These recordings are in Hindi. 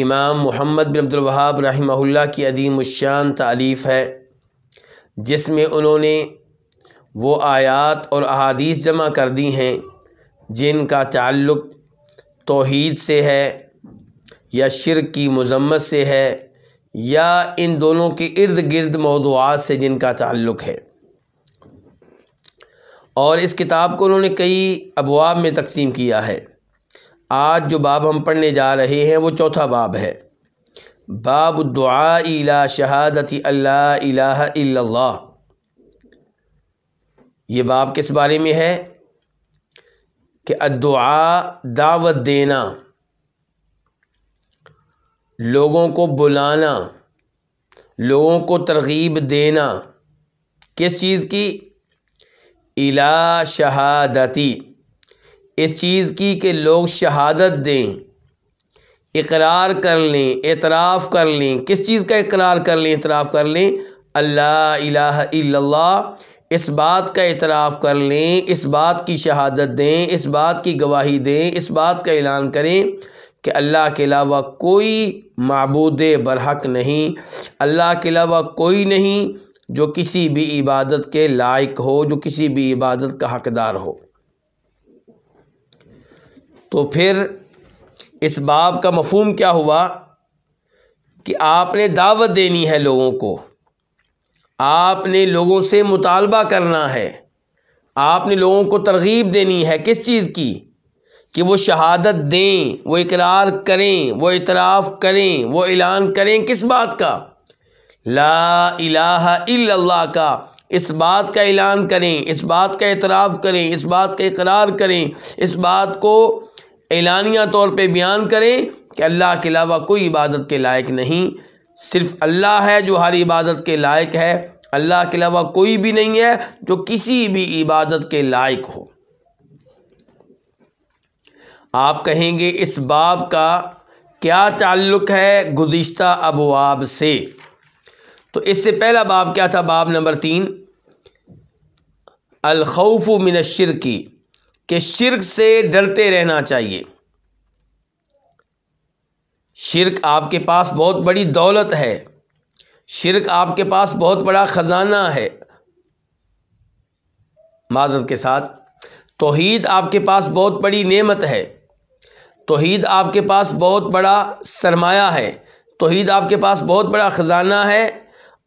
इमाम मोहम्मद बिन अब्दुलवाहाब रहीमहुल्ला की अदीम शान तारीफ़ है जिसमें उन्होंने वो आयात और अहादीस जमा कर दी हैं जिनका ताल्लुक़ तोहद से है या शिर की मजम्मत से है या इन दोनों के इर्द गिर्द मौदूद से जिनका ताल्लुक़ है और इस किताब को उन्होंने कई अबवाब में तकसीम किया है आज जो बाब हम पढ़ने जा रहे हैं वो चौथा बाब है बाब दुआ इला शहादत अल्लाह इला ये बाब किस बारे में है कि अदुआ दावत देना लोगों को बुलाना लोगों को तरगीब देना किस चीज़ की इला शहादती इस चीज़ की कि लोग शहादत दें इकरार कर लें एतराफ़ कर लें किस चीज़ का इकरार कर लें एतराफ़ कर लें अल्लाह इला इस बात का इतराफ़ कर लें इस बात की शहादत दें इस बात की गवाही दें इस बात का ऐलान करें कि अल्लाह के अलावा कोई मबूद बरहक नहीं अल्लाह के अलावा कोई नहीं जो किसी भी इबादत के लायक हो जो किसी भी इबादत का हकदार हो तो फिर इस बाब का मफहम क्या हुआ कि आपने दावत देनी है लोगों को आपने लोगों से मुतालबा करना है आपने लोगों को तरगीब देनी है किस चीज़ की कि वो शहादत दें वो इकरार करें वो इतराफ़ करें वो ऐलान करें किस बात का ला इलाहा इल्लल्लाह का इस बात का ऐलान करें इस बात का इतराफ़ करें इस बात का इकरार करें इस बात को एलानिया तौर पे बयान करें कि अल्लाह के अलावा कोई इबादत के लायक नहीं सिर्फ अल्लाह है जो हर इबादत के लायक है अल्लाह के अलावा कोई भी नहीं है जो किसी भी इबादत के लायक हो आप कहेंगे इस बाब का क्या ताल्लुक है गुज्त अबवाब से तो इससे पहला बाब क्या था बाब नंबर तीन अलखौफ़ मिनशर की कि शिरक से डरते रहना चाहिए शिरक आपके पास बहुत बड़ी दौलत है शिरक आपके पास बहुत बड़ा ख़जाना है मादत के साथ तोहीद आपके पास बहुत बड़ी नेमत है तोहीद आपके पास बहुत बड़ा सरमाया है तोहीद आपके पास बहुत बड़ा ख़जाना है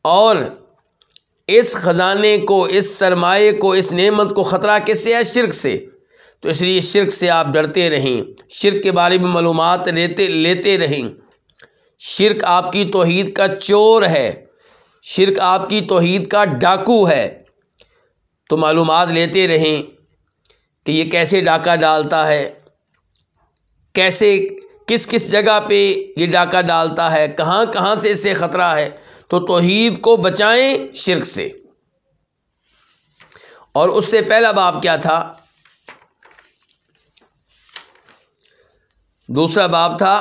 और इस ख़जाने को इस सरमाए को इस नेमत को ख़तरा किससे है शिरक से तो इसलिए शिरक से आप डरते रहें शिरक के बारे में मालूम लेते लेते रहें शिरक आपकी तोहद का चोर है शिरक आपकी तोहद का डाकू है तो मालूम लेते रहें कि ये कैसे डाका डालता है कैसे किस किस जगह पे ये डाका डालता है कहाँ कहाँ से इसे ख़तरा है तो तोहद को बचाएं शिरक से और उससे पहला बाप क्या था दूसरा बाब था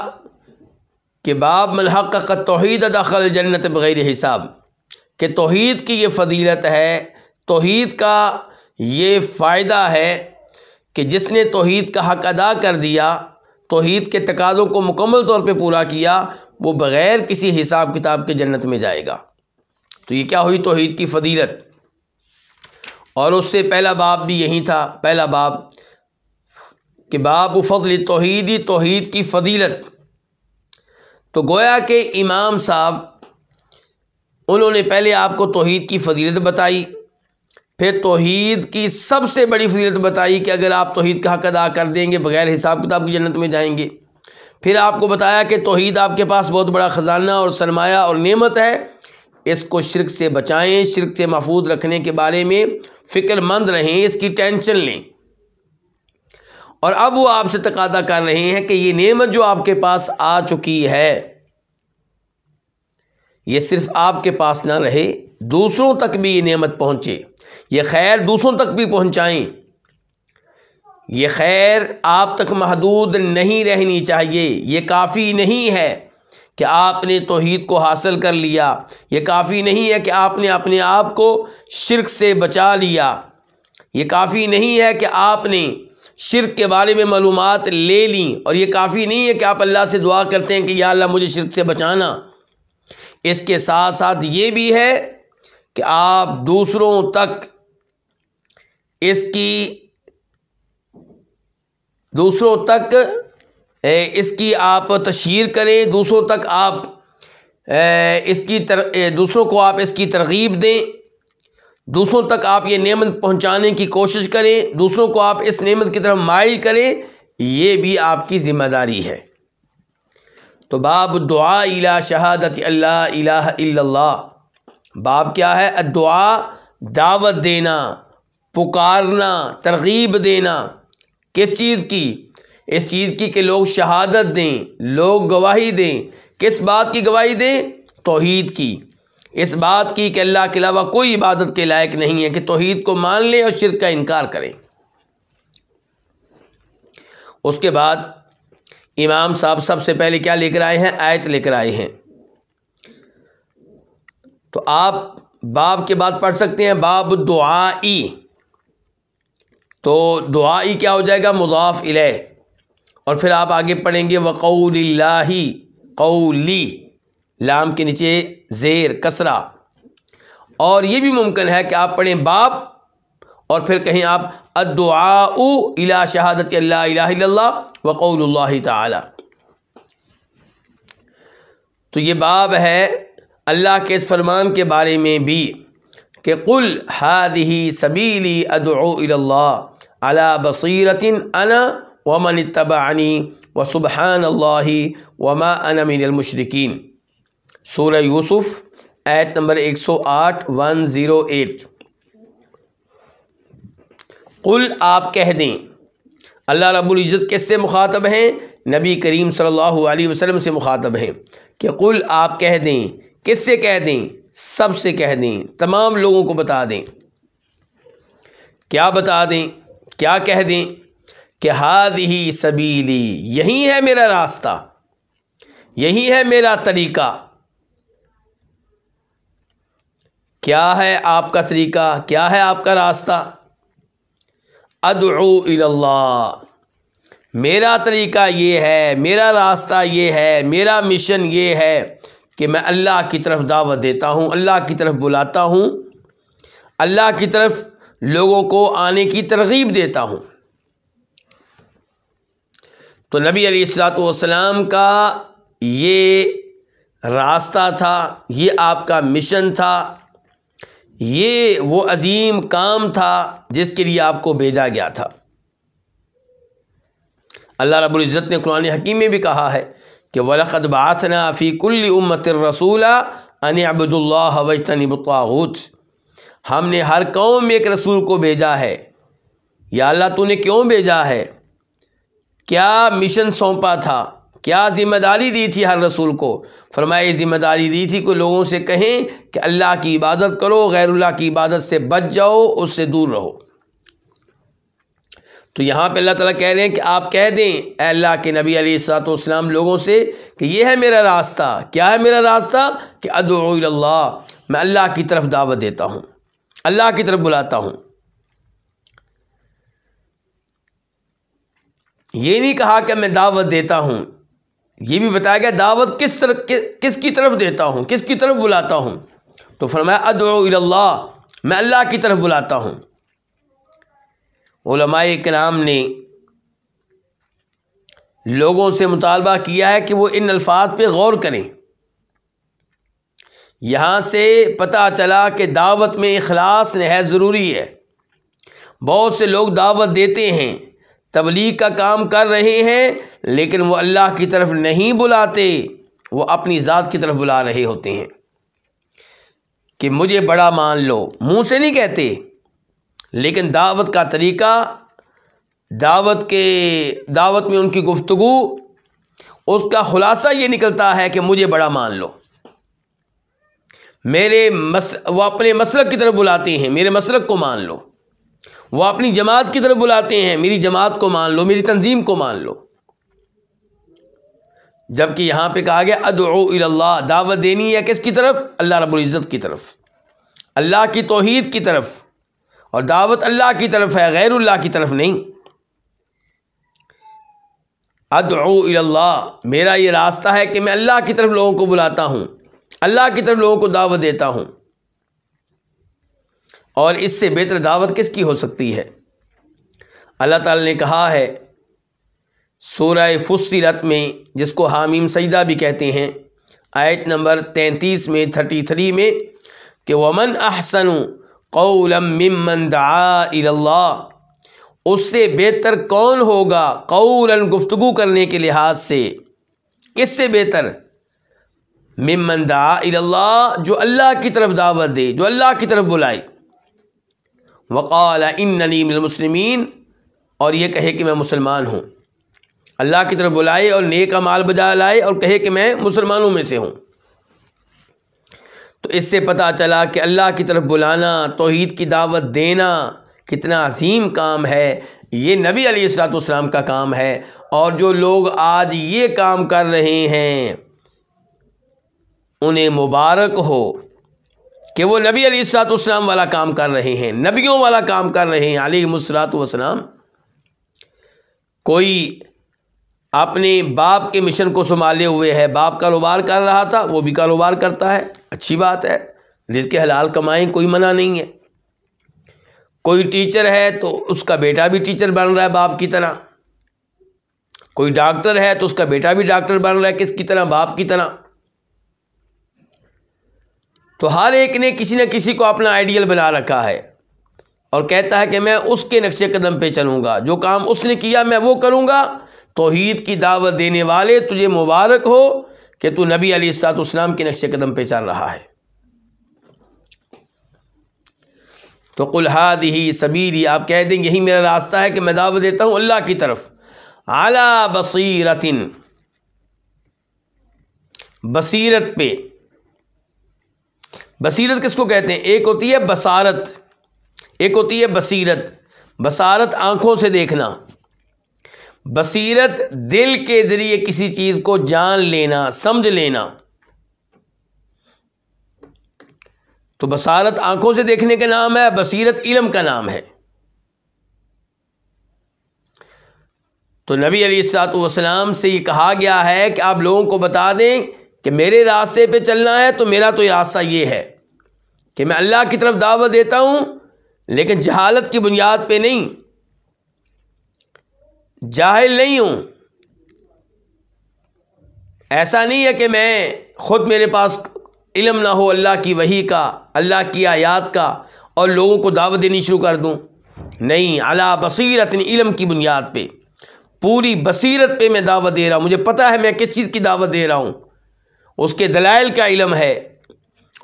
कि बाब मनहक़ का तोहद दखल जन्नत बग़ैर हिसाब कि तोहद की ये फ़दीलत है तोहद का ये फ़ायदा है कि जिसने तोहद का हक़ अदा कर दिया तोहद के तकाज़ों को मुकम्मल तौर पर पूरा किया वो बग़ैर किसी हिसाब किताब के जन्नत में जाएगा तो ये क्या हुई तोहद की फ़दीलत और उससे पहला बाब भी यही था पहला बाब कि बाब फ़ल तोहदी तोहद की फ़जीलत तो गोया के इमाम साहब उन्होंने पहले आपको तोहद की फ़जीलत बताई फिर तोहद की सबसे बड़ी फजीलत बताई कि अगर आप तोहद का हक अदा कर देंगे बग़ैर हिसाब किताब की जन्नत में जाएंगे फिर आपको बताया कि तोहद आपके पास बहुत बड़ा ख़जाना और सरमाया और नेमत है इसको शिरक से बचाएं शिरक से महफूज रखने के बारे में फ़िक्रमंद रहें इसकी टेंशन लें और अब वो आपसे तकादा कर रहे हैं कि ये नेमत जो आपके पास आ चुकी है ये सिर्फ आपके पास ना रहे दूसरों तक भी ये नेमत पहुँचे ये खैर दूसरों तक भी पहुंचाएं ये खैर आप तक महदूद नहीं रहनी चाहिए ये काफ़ी नहीं है कि आपने तोहद को हासिल कर लिया ये काफ़ी नहीं है कि आपने अपने आप को शिरक से बचा लिया ये काफ़ी नहीं है कि आपने शिरक के बारे में मालूम ले ली और ये काफ़ी नहीं है कि आप अल्लाह से दुआ करते हैं कि या अल्लाह मुझे शिरक से बचाना इसके साथ साथ ये भी है कि आप दूसरों तक इसकी दूसरों तक इसकी आप तशहर करें दूसरों तक आप इसकी तर दूसरों को आप इसकी तरगीब दें दूसरों तक आप ये नेमत पहुंचाने की कोशिश करें दूसरों को आप इस नेमत की तरफ माइल करें ये भी आपकी ज़िम्मेदारी है तो बाब दुआ इला शहादत अल्लाह इल्लल्लाह बाब क्या है दुआ दावत देना पुकारना तरगीब देना किस चीज़ की इस चीज़ की कि लोग शहादत दें लोग गवाही दें किस बात की गवाही दें तोहीद की इस बात की कि अल्लाह के अलावा कोई इबादत के लायक नहीं है कि तोहद को मान लें और शिरक का इनकार करें उसके बाद इमाम साहब सबसे पहले क्या लेकर आए हैं आयत लेकर आए हैं तो आप बाब के बाद पढ़ सकते हैं बाब दुआई तो दुआई क्या हो जाएगा मुदाफ़ इले और फिर आप आगे पढ़ेंगे वक़ौल कौली लाम के नीचे ज़ेर कसरा और ये भी मुमकिन है कि आप पढ़ें बाप और फिर कहें आप अदुआ इला शहादत अल्लाह वक़ौल ताला तो ये बाब है अल्लाह के इस फरमान के बारे में भी कि कुल हादही सबीली अदुआ अला बसीरतिन अना वमन तबानी व सुबहान अल्लाह वमा अनमिनमशरकिन सूर्य यूसुफ ऐत नंबर एक सौ आठ वन ज़ीरो एट कुल आप कह दें अल्लाह रब्बुल इज़्ज़त किससे मुखातब हैं नबी करीम सल्लल्लाहु अलैहि वसल्लम से मुखातब हैं कि कुल आप कह दें किससे कह दें सब से कह दें तमाम लोगों को बता दें क्या बता दें क्या कह दें कि हाद ही सबीली यही है मेरा रास्ता यही है मेरा तरीका क्या है आपका तरीका क्या है आपका रास्ता अदल्ला मेरा तरीका ये है मेरा रास्ता ये है मेरा मिशन ये है कि मैं अल्लाह की तरफ दावत देता हूँ अल्लाह की तरफ बुलाता हूँ अल्लाह की तरफ लोगों को आने की तरगीब देता हूँ तो नबी अलीसलाम का ये रास्ता था ये आपका मिशन था ये वो अजीम काम था जिसके लिए आपको भेजा गया था अल्लाह रब्बुल इज़्ज़त ने कुरान हकीम में भी कहा है कि वलखद बातना फ़ी कुल्ली उम्मत रसूला अन अबदुल्ला वजतनबताऊत हमने हर कौम में एक रसूल को भेजा है या अल्लाह तूने क्यों भेजा है क्या मिशन सौंपा था क्या ज़िम्मेदारी दी थी हर रसूल को फरमाए ज़िम्मेदारी दी थी को लोगों से कहें कि अल्लाह की इबादत करो गैरुल्ला की इबादत से बच जाओ उससे दूर रहो तो यहाँ पे अल्लाह ताला कह रहे हैं कि आप कह दें अल्लाह के नबी अलीसलाम लोगों से कि यह है मेरा रास्ता क्या है मेरा रास्ता कि अदोल्ला मैं अल्लाह की तरफ दावत देता हूँ अल्लाह की तरफ बुलाता हूँ ये नहीं कहा कि मैं दावत देता हूँ ये भी बताया गया दावत किस तर, कि, किसकी तरफ देता हूँ किसकी तरफ बुलाता हूँ तो फरमाया अदल्ला मैं अल्लाह की तरफ बुलाता हूँ ओलमाए कराम ने लोगों से मुतालबा किया है कि वो इन अल्फाज पर गौर करें यहाँ से पता चला कि दावत में अखलास नहाय ज़रूरी है बहुत से लोग दावत देते हैं तबलीग का काम कर रहे हैं लेकिन वो अल्लाह की तरफ नहीं बुलाते वो अपनी ज़ात की तरफ बुला रहे होते हैं कि मुझे बड़ा मान लो मुंह से नहीं कहते लेकिन दावत का तरीका दावत के दावत में उनकी गुफ्तु उसका ख़ुलासा ये निकलता है कि मुझे बड़ा मान लो मेरे मस वो अपने मसलक की तरफ बुलाते हैं मेरे मसलक को मान लो वो अपनी जमात की तरफ बुलाते हैं मेरी जमात को मान लो मेरी तंजीम को मान लो जबकि यहां पे कहा गया अदल्ला दावत देनी है किसकी तरफ अल्लाह रबुल्ज़त की तरफ अल्लाह की तोहद की तरफ और दावत अल्लाह की तरफ है गैरुल्ला की तरफ नहीं अदल्ला मेरा ये रास्ता है कि मैं अल्लाह की तरफ लोगों को बुलाता हूँ अल्लाह की तरफ लोगों को दावत देता हूँ और इससे बेहतर दावत किसकी हो सकती है अल्लाह ताला ने कहा है सूरह फुसरत में जिसको हामीम सजदा भी कहते हैं आयत नंबर तैंतीस में थर्टी थ्री में कि वमन अहसन कौलमन दाला उससे बेहतर कौन होगा कौलन गुफ्तु करने के लिहाज से किससे बेहतर ममन दाला जो अल्लाह की तरफ दावत दे जो अल्लाह की तरफ बुलाए वक़ाल इन नलीमसलमिन और ये कहे कि मैं मुसलमान हूँ अल्लाह की तरफ बुलाए और नेक माल बजा लाए और कहे कि मैं मुसलमानों में से हूँ तो इससे पता चला कि अल्लाह की तरफ बुलाना तोहद की दावत देना कितना अजीम काम है ये नबी अलीसलाम का काम है और जो लोग आज ये काम कर रहे हैं उन्हें मुबारक हो कि वो नबी अली वाम वाला काम कर रहे हैं नबियों वाला काम कर रहे हैं अली वसलाम कोई अपने बाप के मिशन को संभाले हुए है बाप कारोबार कर रहा था वो भी कारोबार करता है अच्छी बात है जिसके हलाल कमाएं कोई मना नहीं है कोई टीचर है तो उसका बेटा भी टीचर बन रहा है बाप की तरह कोई डॉक्टर है तो उसका बेटा भी डॉक्टर बन रहा है किसकी तरह बाप की तरह तो हर एक ने किसी न किसी को अपना आइडियल बना रखा है और कहता है कि मैं उसके नक्श कदम पे चलूँगा जो काम उसने किया मैं वो करूँगा तोहद की दावत देने वाले तुझे मुबारक हो कि तू नबी अली के नक्श कदम पे चल रहा है तो कुल्हाद ही सबीरी आप कह दें यही मेरा रास्ता है कि मैं दावत देता हूँ अल्लाह की तरफ आला बसीरतिन बसीरत पे बसीरत किसको कहते हैं एक होती है बसारत एक होती है बसीरत बसारत आंखों से देखना बसीरत दिल के ज़रिए किसी चीज़ को जान लेना समझ लेना तो बसारत आंखों से देखने का नाम है बसीरत इलम का नाम है तो नबी अलीसलाम से ये कहा गया है कि आप लोगों को बता दें कि मेरे रास्ते पे चलना है तो मेरा तो रास्ता ये है कि मैं अल्लाह की तरफ दावत देता हूँ लेकिन जहालत की बुनियाद पे नहीं जाहिल नहीं हूँ ऐसा नहीं है कि मैं ख़ुद मेरे पास इलम ना हो अल्लाह की वही का अल्लाह की आयात का और लोगों को दावत देनी शुरू कर दूँ नहीं अला बसीरत इलम की बुनियाद पर पूरी बसीरत पर मैं दावत दे रहा हूँ मुझे पता है मैं किस चीज़ की दावत दे रहा हूँ उसके दलाइल का इलम है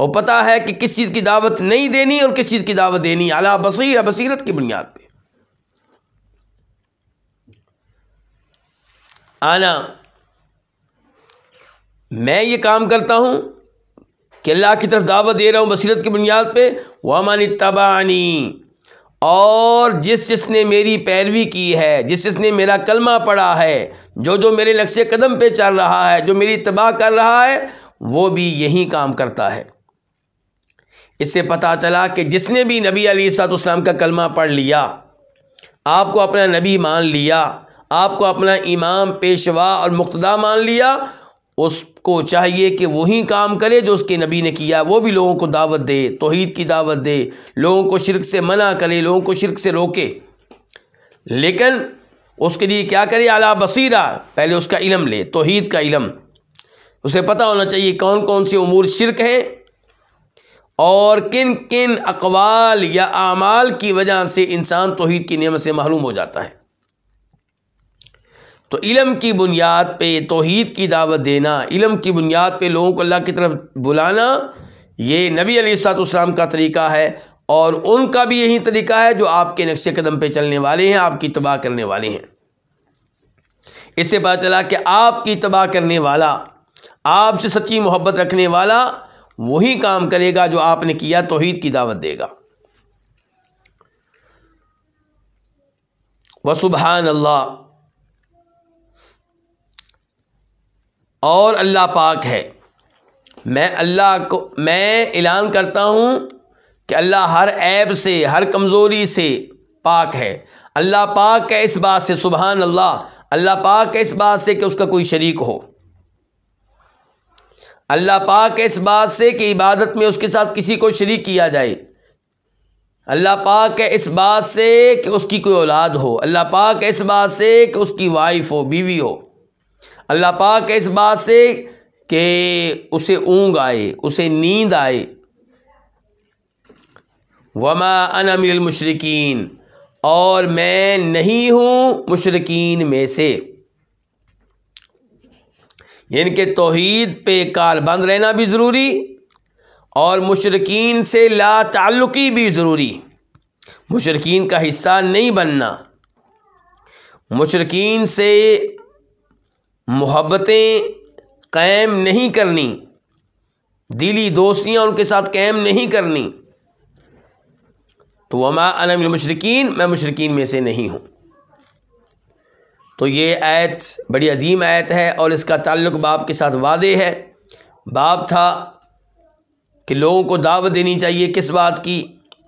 और पता है कि किस चीज़ की दावत नहीं देनी और किस चीज़ की दावत देनी अला बसीर बसीरत की बुनियाद पर आना मैं ये काम करता हूँ कि अल्लाह की तरफ दावत दे रहा हूँ बसीरत की बुनियाद पर वामान तबानी और जिस जिसने मेरी पैरवी की है जिस जिसने मेरा कलमा पढ़ा है जो जो मेरे नक्शे कदम पे चल रहा है जो मेरी तबाह कर रहा है वो भी यही काम करता है इससे पता चला कि जिसने भी नबी अलीसलाम का कलमा पढ़ लिया आपको अपना नबी मान लिया आपको अपना इमाम पेशवा और मुक्तदा मान लिया उसको चाहिए कि वही काम करे जो उसके नबी ने किया वो भी लोगों को दावत दे तोहद की दावत दे लोगों को शिरक से मना करे लोगों को शिरक से रोके लेकिन उसके लिए क्या करे आला बसीरा पहले उसका इलम ले तोहद का इलम उसे पता होना चाहिए कौन कौन से अमूर शिरक हैं और किन किन अकवाल या आमाल की वजह से इंसान तोहद की नियमत से महरूम हो जाता है तो इलम की बुनियाद पर तोहद की दावत देना इलम की बुनियाद पर लोगों को अल्लाह की तरफ बुलाना ये नबी अलीसलाम का तरीका है और उनका भी यही तरीका है जो आपके नक्श कदम पर चलने वाले हैं आपकी तबाह करने वाले हैं इससे पता चला कि आपकी तबाह करने वाला आपसे सच्ची मोहब्बत रखने वाला वही काम करेगा जो आपने किया तोहहीद की दावत देगा सुबहान अल्लाह और अल्लाह पाक है मैं अल्लाह को मैं ऐलान करता हूँ कि अल्लाह हर ऐब से हर कमज़ोरी से पाक है अल्लाह पाक है इस बात से सुबहान अल्लाह अल्लाह पाक है इस बात से कि उसका कोई शरीक हो अल्लाह पाक इस बात से कि इबादत में उसके साथ किसी को शरीक किया जाए अल्लाह पाक इस बात से कि उसकी कोई औलाद हो अल्लाह पाक इस बात से कि उसकी वाइफ हो बीवी हो अल्लाह पाक इस बात से कि उसे ऊँग आए उसे नींद आए वमा अनमिल मुशरकिन और मैं नहीं हूँ मुशरकिन में से इनके तोहद पर काल बंद रहना भी ज़रूरी और मशरकिन से ला ताल्लुकी भी ज़रूरी मशरकिन का हिस्सा नहीं बनना मशरकिन से मोहब्बतें कैम नहीं करनी दिली दोस्तियाँ उनके साथ कैम नहीं करनी तो वमा अनमिल मशरकिन मैं मशरकिन में से नहीं हूँ तो ये आयत बड़ी अजीम आयत है और इसका ताल्लुक बाप के साथ वादे है बाप था कि लोगों को दावत देनी चाहिए किस बात की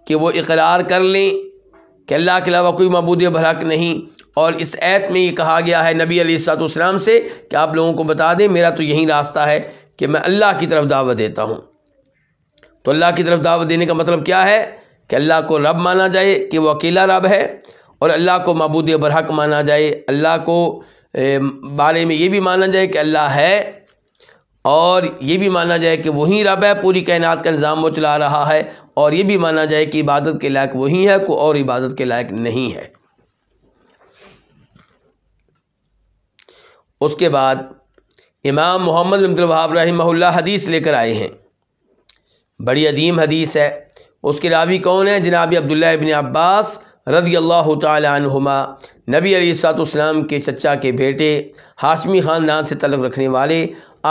कि वो इकरार कर लें कि अल्लाह के अलावा कोई मबूद भरक नहीं और इस ऐत में ये कहा गया है नबी अलीसलाम से कि आप लोगों को बता दें मेरा तो यही रास्ता है कि मैं अल्लाह की तरफ दावत देता हूँ तो अल्लाह की तरफ दावत देने का मतलब क्या है कि अल्लाह को रब माना जाए कि वह अकेला रब है और अल्लाह को मबूद बरहक माना जाए अल्लाह को बारे में ये भी माना जाए कि अल्लाह है और ये भी माना जाए कि वही रब है पूरी कायनात का निज़ाम वो चला रहा है और ये भी माना जाए कि इबादत के लायक वही है को और इबादत के लायक नहीं है उसके बाद इमाम मोहम्मद अब्दुलवाहाब रही हदीस लेकर आए हैं बड़ी अदीम हदीस है उसके रावी कौन है जनाब अब्दुल्ला इबन अब्बास रदी अल्लाह तुमा नबी अलीसलाम के चचा के बेटे हाशमी ख़ानदान से तलक रखने वाले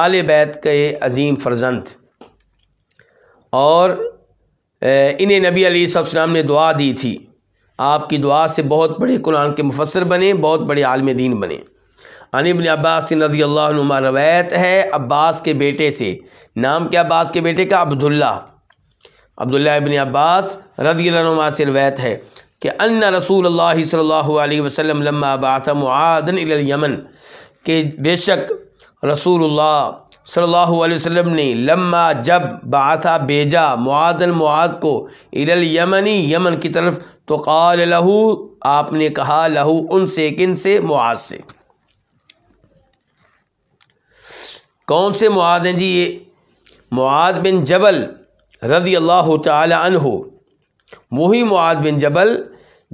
आल बैत के अजीम फर्जंद और इन्हें नबी अलीसलाम ने दुआ दी थी आपकी दुआ से बहुत बड़े कुरान के मुफसर बने बहुत बड़े आलम दीन बने अनिबन अब्बास रदी अल्लाह रवैत है अब्बास के बेटे से नाम क्या अब्बास के बेटे का अब्दुल्ला अब्दुल्ला इबन अब्बास रदी से रवैत है कि अन्ना रसूल अल्लाह सल्लल्लाहु अलैहि वसल्लम लम्मा मुआदन यमन के बेशक रसूल सल्लल्लाहु अलैहि वसल्लम ने लम्मा जब बाथा भेजा मुआदन मुआद को इलल यमनी यमन की तरफ तो काल लहू आपने कहा लहू उन से किन से मुआद से कौन से मुआद हैं जी ये मुआद बिन जबल रदी अल्लाह तहो वही मुआद बिन जबल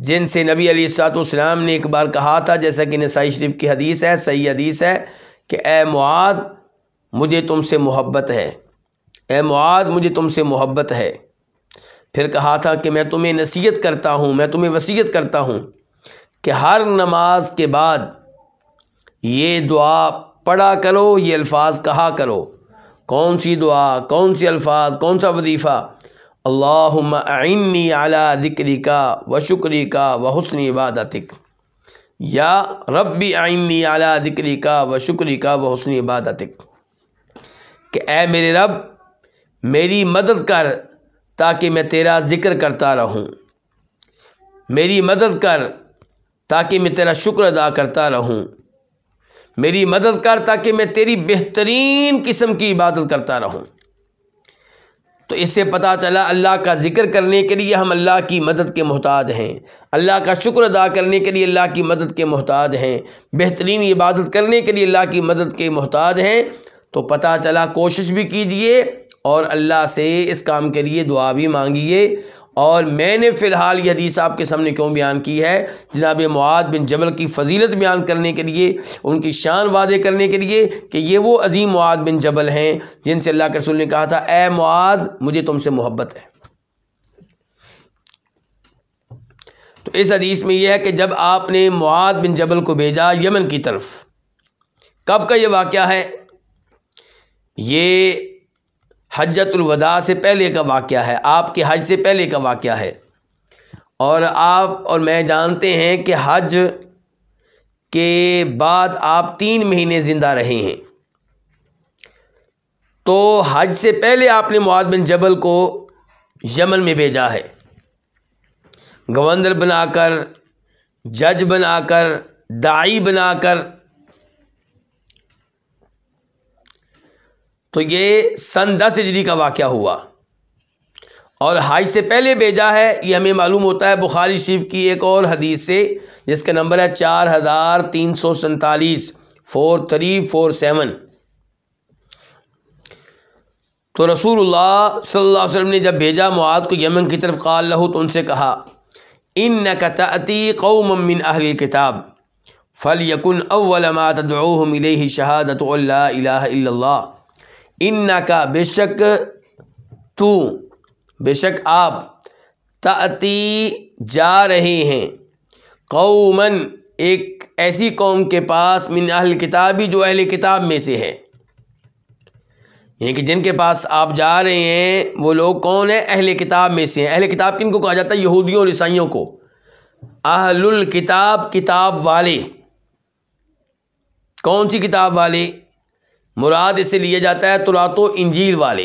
जिनसे नबी अलीसलाम ने एक बार कहा था जैसा कि नसाई शरीफ की हदीस है सही हदीस है कि ए मुआद मुझे तुमसे मोहब्बत है ए मुआद मुझे तुमसे मोहब्बत है फिर कहा था कि मैं तुम्हें नसीहत करता हूँ मैं तुम्हें वसीयत करता हूँ कि हर नमाज के बाद ये दुआ पढ़ा करो ये अल्फाज कहा करो कौन सी दुआ कौन से अल्फाज कौन सा वजीफ़ा अल्लाहुम्मनी अला दिक्री का व शुक्री का व हसन इबादतिक या रब्बी आइनी अला दिक्री का व शुक्री का व हसन इबादतिक कि ए मेरे रब मेरी मदद कर ताकि मैं तेरा ज़िक्र करता रहूँ मेरी मदद कर ताकि मैं तेरा शुक्र अदा करता रहूँ मेरी मदद कर ताकि मैं तेरी बेहतरीन किस्म की इबादत करता रहूँ इससे पता चला अल्लाह का ज़िक्र करने के लिए हम अल्लाह की मदद के मोहताज हैं अल्लाह का शुक्र अदा करने के लिए अल्लाह की मदद के मोहताज हैं बेहतरीन इबादत करने के लिए अल्लाह की मदद के मोहताज हैं तो पता चला कोशिश भी कीजिए और अल्लाह से इस काम के लिए दुआ भी मांगिए और मैंने फ़िलहाल यह हदीस आपके सामने क्यों बयान की है जनाब मुआद बिन जबल की फजीलत बयान करने के लिए उनकी शान वादे करने के लिए कि ये वो अजीम मुआद बिन जबल हैं जिनसे अल्लाह के रसूल ने कहा था ए मुआद मुझे तुमसे मोहब्बत है तो इस हदीस में यह है कि जब आपने मुआद बिन जबल को भेजा यमन की तरफ कब का यह वाक़ है ये हजतुलवदा से पहले का वाक़ है आपके हज से पहले का वाक़ है और आप और मैं जानते हैं कि हज के बाद आप तीन महीने ज़िंदा रहे हैं तो हज से पहले आपने मुआद बिन जबल को यमन में भेजा है गवर्नर बनाकर जज बनाकर दाई बनाकर तो ये सन दस हिजरी का वाक़ हुआ और हाई से पहले भेजा है ये हमें मालूम होता है बुखारी शिव की एक और हदीस से जिसका नंबर है चार हज़ार तीन सौ सैंतालीस फोर थ्री फोर सेवन तो रसूल सल्लाम ने जब भेजा मुआद को यमन की तरफ काल लहू तो उनसे कहा इन नकती कताती कौम मिन अहल किताब फ़ल यकुन अवलमा तदम शहादत इन्ना का बेशक तू बेशक आप ताती जा रहे हैं कौमन एक ऐसी कौम के पास मिन अहल किताबी जो अहल किताब में से है यानी कि जिनके पास आप जा रहे हैं वो लोग कौन है अहल किताब में से हैं अहल किताब किन को कहा जाता है यहूदियों और ईसाइयों को अहलुल किताब किताब वाले कौन सी किताब वाले मुराद इसे लिया जाता है तुरात इंजील वाले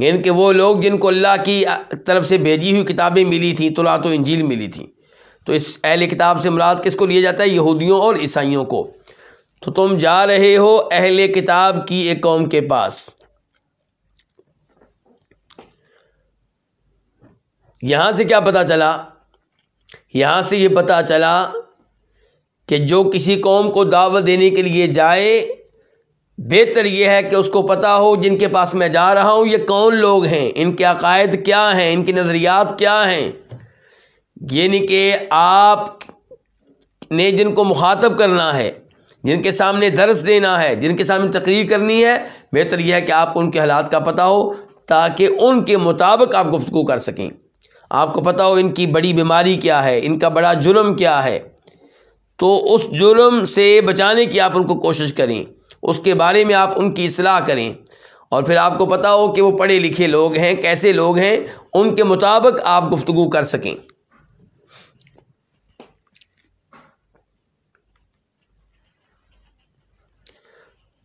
यानी कि वो लोग जिनको अल्लाह की तरफ से भेजी हुई किताबें मिली थी तुरात इंजील मिली थी तो इस अहल किताब से मुराद किसको लिया जाता है यहूदियों और ईसाइयों को तो तुम जा रहे हो अहल किताब की एक कौम के पास यहाँ से क्या पता चला यहाँ से ये पता चला कि जो किसी कौम को दावत देने के लिए जाए बेहतर यह है कि उसको पता हो जिनके पास मैं जा रहा हूँ ये कौन लोग हैं इनके अकायद क्या हैं इनकी नज़रियात क्या हैं यानी कि आप ने जिनको मुखातब करना है जिनके सामने दर्स देना है जिनके सामने तकरीर करनी है बेहतर यह है कि आपको उनके हालात का पता हो ताकि उनके मुताबिक आप गुफ्तु कर सकें आपको पता हो इनकी बड़ी बीमारी क्या है इनका बड़ा जुल्म क्या है तो उस जुर्म से बचाने की आप उनको कोशिश करें उसके बारे में आप उनकी असलाह करें और फिर आपको पता हो कि वो पढ़े लिखे लोग हैं कैसे लोग हैं उनके मुताबिक आप गुफ्तु कर सकें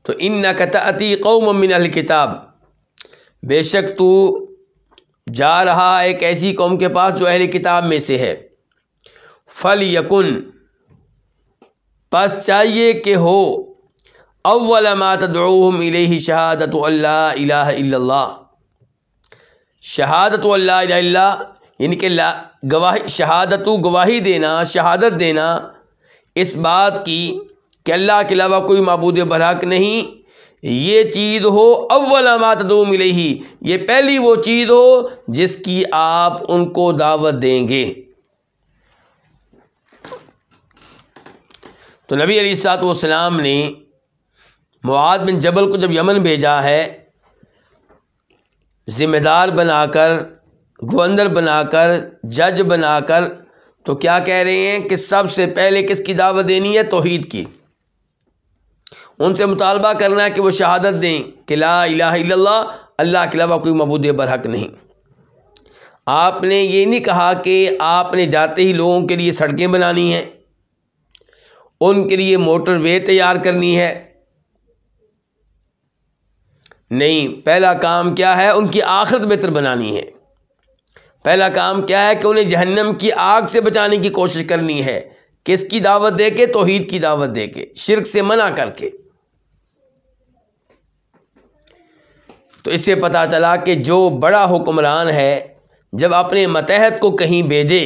तो इन नकताती कौम मिनल किताब बेशक तू जा रहा एक ऐसी कौम के पास जो अहल किताब में से है फल यकुन पास चाहिए कि हो अव्वलमातम शहादत अल्ला शहादत अल्ला यानी कि ला गवाही शहादत गवाही देना शहादत देना इस बात की कि अल्लाह के अलावा कोई मबूद बरहक नहीं ये चीज़ हो अव्वलामात दो ही ये पहली वो चीज़ हो जिसकी आप उनको दावत देंगे तो नबी अली सात ने मुआद बिन जबल को जब यमन भेजा है ज़िम्मेदार बनाकर गवर्नर बनाकर जज बनाकर तो क्या कह रहे हैं कि सबसे पहले किसकी दावत देनी है तोहद की उनसे मुतालबा करना है कि वह शहादत दें कि ला इला अल्लाह के अलावा कोई मबूद बरहक नहीं आपने ये नहीं कहा कि आपने जाते ही लोगों के लिए सड़कें बनानी हैं उनके लिए मोटरवे तैयार करनी है नहीं पहला काम क्या है उनकी आखिरत बेहतर बनानी है पहला काम क्या है कि उन्हें जहन्नम की आग से बचाने की कोशिश करनी है किसकी दावत दे के तोहहीद की दावत दे के शिरक से मना करके तो इससे पता चला कि जो बड़ा हुक्मरान है जब अपने मतहत को कहीं भेजे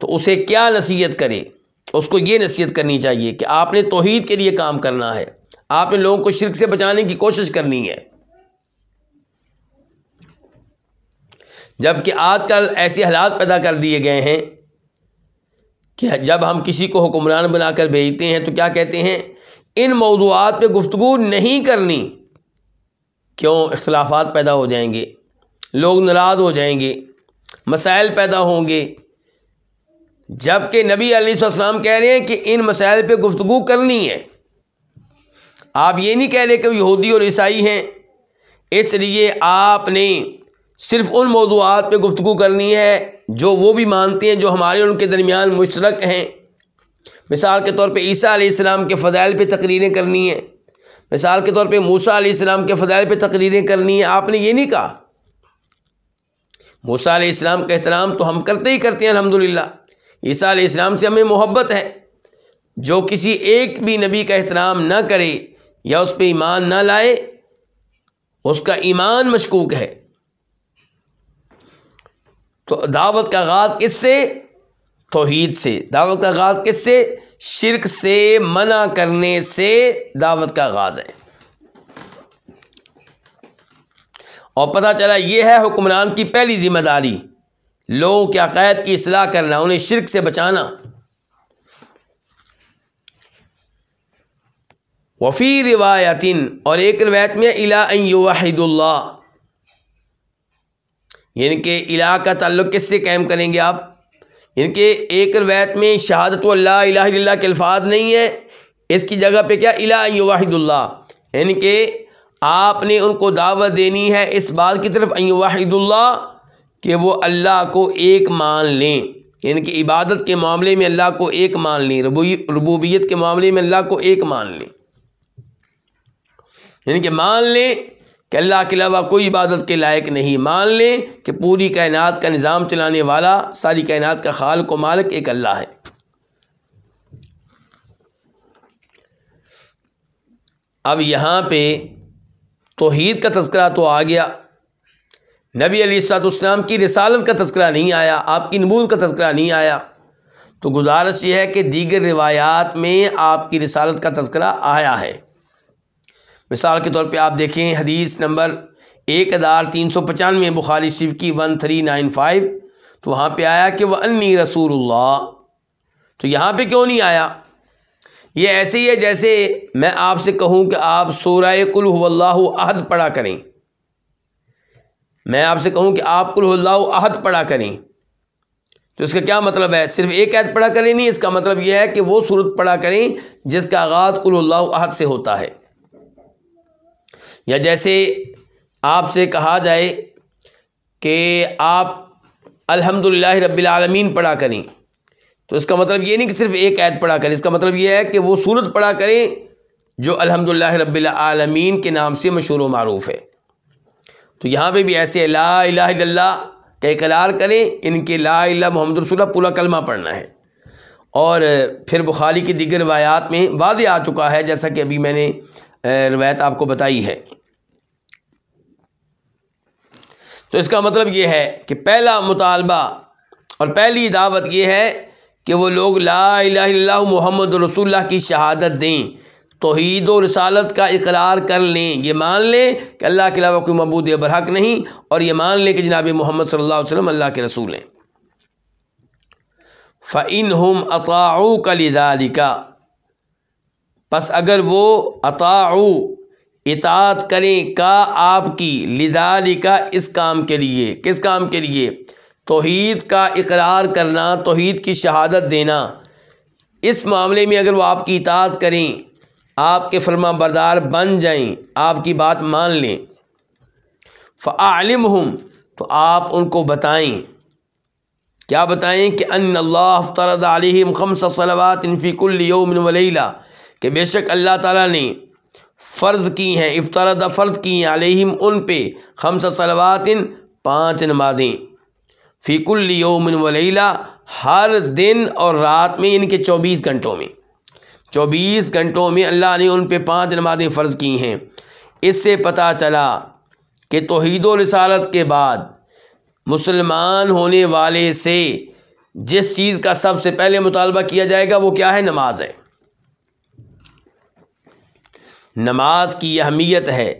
तो उसे क्या नसीहत करे उसको ये नसीहत करनी चाहिए कि आपने तोहहीद के लिए काम करना है आपने लोगों को शिरक से बचाने की कोशिश करनी है जबकि आजकल ऐसे हालात पैदा कर दिए गए हैं कि जब हम किसी को हुक्मरान बनाकर भेजते हैं तो क्या कहते हैं इन मौजूद पर गुफ्तु नहीं करनी क्यों इख्लाफा पैदा हो जाएंगे लोग नाराज़ हो जाएंगे मसाइल पैदा होंगे जबकि नबी अलीसम कह रहे हैं कि इन मसाइल पे गुफ्तु करनी है आप ये नहीं कह रहे कि यहूदी और ईसाई हैं इसलिए आपने सिर्फ उन मौजूद पर गुफ्तु करनी है जो वो भी मानते हैं जो हमारे और उनके दरमियान मुशरक हैं मिसाल के तौर पर ईसा आलाम के फ़दाइल पर तकरीरें करनी है मिसाल के तौर पर मूसा आसमाम के फ़दाइल पर तकरीरें करनी है आपने ये नहीं कहा मूसा आसमाम का एहतराम तो हम करते ही करते हैं अलहमदिल्ला ईसा इस्लाम से हमें मोहब्बत है जो किसी एक भी नबी का एहतराम ना करे या उस पर ईमान ना लाए उसका ईमान मशकूक है तो दावत का किस से तोहीद से दावत का गाज किससे शिरक से मना करने से दावत का आगाज है और पता चला यह है हुक्मरान की पहली जिम्मेदारी लोगों के अक़ायद की असलाह करना उन्हें शिरक से बचाना वफ़ी रिवायतिन और एक रिवायत में अला वाहिदुल्ल इनके कि इला का ताल्लुक़ किससे कायम करेंगे आप इनके एक रवैत में शहादत वाला के अल्फाज नहीं है इसकी जगह पर क्या इला वाहिदुल्ला इनके आपने उनको दावत देनी है इस बात की तरफ अय वाहिदुल्ला कि वो अल्लाह को एक मान लें यानी इबादत के मामले में अल्लाह को एक मान लें रबूबियत के मामले में अल्लाह को एक मान लें यानी कि मान लें कि अल्लाह के अलावा कोई इबादत के लायक नहीं मान लें कि पूरी कायनात का निज़ाम चलाने वाला सारी कायनात का खाल को मालिक एक अल्लाह है अब यहाँ पे तोहद का तस्करा तो आ गया नबी अलीसलाम की रिसालत का तस्करा नहीं आया आपकी नबूद का तस्करा नहीं आया तो गुजारिश यह है कि दीगर रिवायात में आपकी रसालत का तस्करा आया है मिसाल के तौर पे आप देखें हदीस नंबर एक हज़ार तीन सौ पचानवे बुखारी शिव की वन थ्री नाइन फाइव तो वहाँ पे आया कि वह अन्नी रसूल तो यहाँ पे क्यों नहीं आया ये ऐसे ही है जैसे मैं आपसे कहूँ कि आप सोराए कुल अहद पढ़ा करें मैं आपसे कहूँ कि आप कुल अहद पढ़ा करें तो इसका क्या मतलब है सिर्फ एक ऐद पढ़ा करें नहीं इसका मतलब यह है कि वो सूरत पढ़ा करें जिसका आगाज़ कुल्लाहद से होता है या जैसे आपसे कहा जाए कि आप अल्हम्दुलिल्लाह रब्बिल आलमीन पढ़ा करें तो इसका मतलब ये नहीं कि सिर्फ एक ऐत पढ़ा करें इसका मतलब ये है कि वो सूरत पढ़ा करें जो अल्हम्दुलिल्लाह रब्बिल आलमीन के नाम से मशहूर व मरूफ़ है तो यहाँ पे भी ऐसे ला इला का इकरार करें इनके ला इला मोहम्मद रसोल्ला पूरा कलमा पढ़ना है और फिर बुखारी की दिगर रवायात में वादे आ चुका है जैसा कि अभी मैंने रवायत आपको बताई है तो इसका मतलब ये है कि पहला मुतालबा और पहली दावत ये है कि वो लोग ला मोहम्मद रसुल्ला की शहादत दें तोहद व रसालत का इकरार कर लें ये मान लें कि अल्लाह के अलावा कोई मबूद बरहक नहीं और ये मान लें कि जनाब मोहम्मद सल्ला वसम अल्लाह के रसूल हैं फ़िन हम अकाऊ का बस अगर वो अताऊ इतात करें का आपकी लिदाली का इस काम के लिए किस काम के लिए तोहद का इकरार करना तोहद की शहादत देना इस मामले में अगर वो आपकी इतात करें आपके फर्मा बरदार बन जाएं आपकी बात मान लें फ़ालिम हूँ तो आप उनको बताएं क्या बताएं कि अन तरद अलहम खमस सलवात इनफ़िकुल्योमिन वलीला कि बेशक अल्लाह ताला ने फ़र्ज़ की हैं इफ्तारदा दफ़र्द की हैं आलिम उन पे खमसा सलवातिन पाँच नमाजें फ़ीकुल योमिन वलीला हर दिन और रात में इनके चौबीस घंटों में चौबीस घंटों में अल्लाह ने उन पे पाँच नमाजें फ़र्ज़ की हैं इससे पता चला कि तोहद रसालत के बाद मुसलमान होने वाले से जिस चीज़ का सबसे पहले मुतालबा किया जाएगा वो क्या है नमाज है नमाज की अहमियत है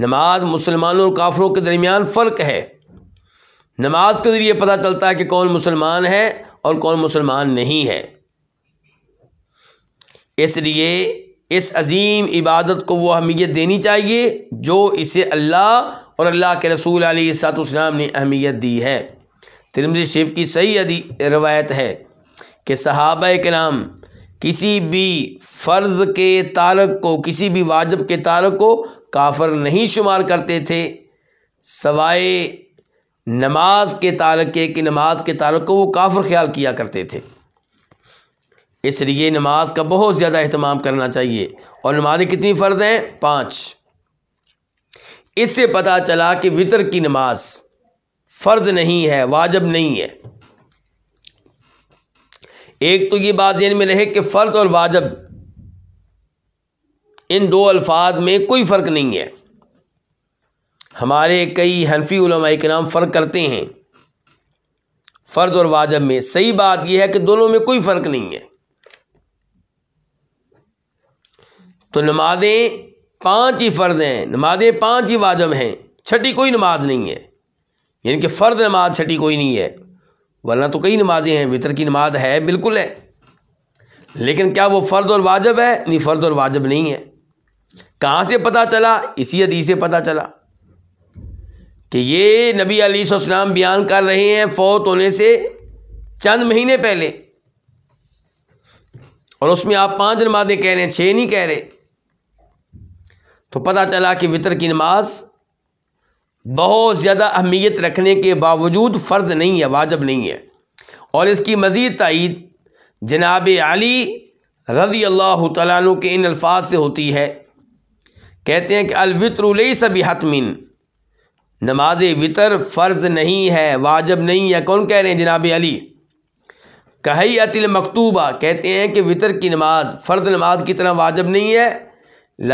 नमाज मुसलमानों और काफरों के दरमियान फ़र्क है नमाज के ज़रिए पता चलता है कि कौन मुसलमान है और कौन मुसलमान नहीं है इसलिए इस अजीम इबादत को वो अहमियत देनी चाहिए जो इसे अल्लाह और अल्लाह के रसूल अलीसलाम ने अहमियत दी है तिरमज शिव की सही रवायत है कि सहाबा के नाम किसी हम्म। भी फ़र्ज़ के तारक को किसी भी वाजब के तारक को काफर नहीं शुमार करते थे सवाए नमाज के तारक के कि नमाज के तारक को वो काफर ख्याल किया करते थे इसलिए नमाज का बहुत ज़्यादा अहतमाम करना चाहिए और नमाजें कितनी फ़र्ज हैं पाँच इससे पता चला कि वितर की नमाज फ़र्ज़ नहीं है वाजब नहीं है एक तो ये बात जहन में रहे कि फ़र्द और वाजब इन दो अल्फाज में कोई फ़र्क नहीं है हमारे कई हनफी के नाम फ़र्क करते हैं फर्द और वाजब में सही बात यह है कि दोनों में कोई फ़र्क नहीं है तो नमाजें पांच ही फ़र्द हैं नमाजें पांच ही वाजब हैं छठी कोई नमाज नहीं है यानी कि फ़र्द नमाज छठी कोई नहीं है वरना तो कई नमाजें हैं वितर की नमाज है बिल्कुल है लेकिन क्या वो फ़र्द और वाजब है नहीं फ़र्द और वाजब नहीं है कहाँ से पता चला इसी अदी से पता चला कि ये नबी अली सलाम बयान कर रहे हैं फौत होने से चंद महीने पहले और उसमें आप पांच नमाजें कह रहे हैं छः नहीं कह रहे तो पता चला कि वितर की नमाज बहुत ज़्यादा अहमियत रखने के बावजूद फ़र्ज़ नहीं है वाजब नहीं है और इसकी मज़ीद तइद जनाब अली रज़ी अल्लाह तु के इन अल्फाज से होती है कहते हैं कि अलवित्रई सभी हतमिन नमाज वितर फ़र्ज़ नहीं है वाजब नहीं है कौन कह रहे हैं जनाब अली कही अतिल मकतूबा कहते हैं कि वितर की नमाज फ़र्द नमाज की तरह वाजब नहीं है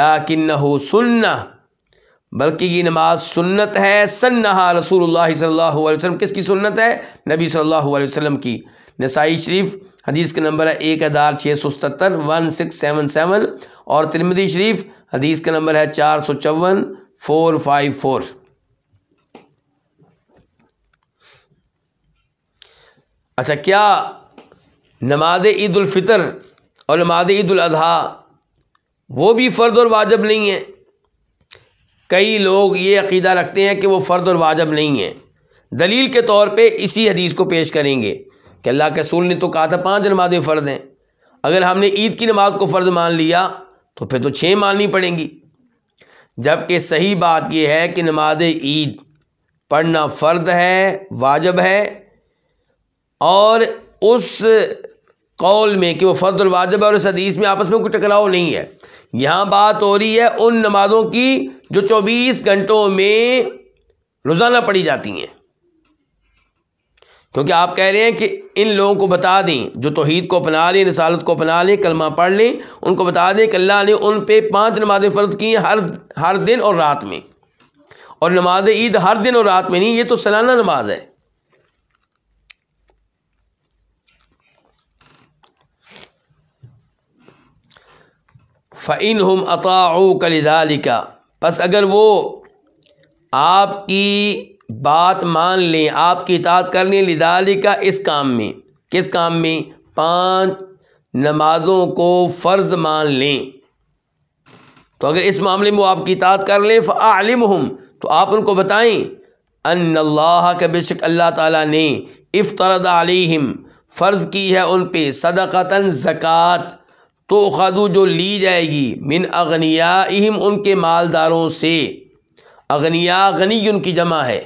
लाकिन हो सुन्ना बल्कि ये नमाज सुन्नत है सन्नहा रसूल सल्लल्लाहु अलैहि वसल्लम किसकी सुन्नत है नबी सल्लल्लाहु अलैहि वसल्लम की नसाई शरीफ हदीस का नंबर है एक हज़ार छः सौ सतर वन सिक्स सेवन सेवन और तिरमदी शरीफ हदीस का नंबर है चार सौ चौवन फोर फाइव फोर अच्छा क्या नमाज ईद और नमाज ईद वो भी फ़र्द और वाजब नहीं है कई लोग ये अकीदा रखते हैं कि वो फ़र्द और वाजब नहीं है दलील के तौर पे इसी हदीस को पेश करेंगे कि अल्लाह के रसूल ने तो कहा था पांच नमाज़ें फ़र्द हैं अगर हमने ईद की नमाज को फ़र्ज मान लिया तो फिर तो छः माननी पड़ेंगी जबकि सही बात यह है कि नमाज ईद पढ़ना फ़र्द है वाजब है और उस कौल में कि वो फ़र्द और वाजब है और इस हदीस में आपस में कोई टकराव नहीं है यहाँ बात हो रही है उन नमाज़ों की जो चौबीस घंटों में रोज़ाना पढ़ी जाती हैं क्योंकि आप कह रहे हैं कि इन लोगों को बता दें जो तोहद को अपना लें रसालत को अपना लें कलमा पढ़ लें उनको बता दें कि अल्लाह ने उन पर पाँच नमाज़ें फ़र्ज की हैं हर हर दिन और रात में और नमाज ईद हर दिन और रात में नहीं ये तो सालाना नमाज है फ़ैन हम अताऊ कलिदालिका बस अगर वो आपकी बात मान लें आपकी इतात कर लें लिदालिका इस काम में किस काम में पांच नमाज़ों को फ़र्ज़ मान लें तो अगर इस मामले में वो आपकी इतात कर लें फ़ालिम हम तो आप उनको बताएं अल्लाह के बेशक अल्लाह ताला ने इफ़तरद आलिम फ़र्ज़ की है उन पे सदाक़ता ज़क़़त तो खादू जो ली जाएगी मिन अगनिया इम उनके मालदारों से अगनिया गनी उनकी जमा है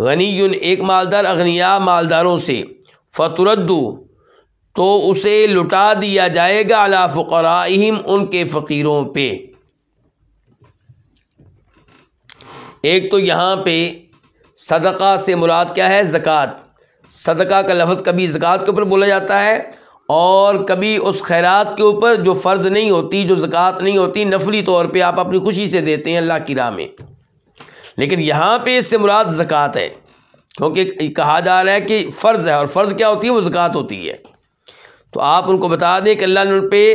गनी एक मालदार अगनिया मालदारों से फतरद्दू तो उसे लुटा दिया जाएगा अला इहम उनके फ़कीरों पे एक तो यहाँ पे सदका से मुराद क्या है ज़क़़त सदका का लफ्ज़ कभी ज़क़़त के ऊपर बोला जाता है और कभी उस खैरात के ऊपर जो फ़र्ज़ नहीं होती जो ज़क़़त नहीं होती नफली तौर पे आप अपनी खुशी से देते हैं अल्लाह की राह में लेकिन यहाँ पे इससे मुराद ज़क़़त है क्योंकि कहा जा रहा है कि फ़र्ज़ है और फ़र्ज़ क्या होती है वो ज़क़़त होती है तो आप उनको बता दें कि अल्लाह ने उन पर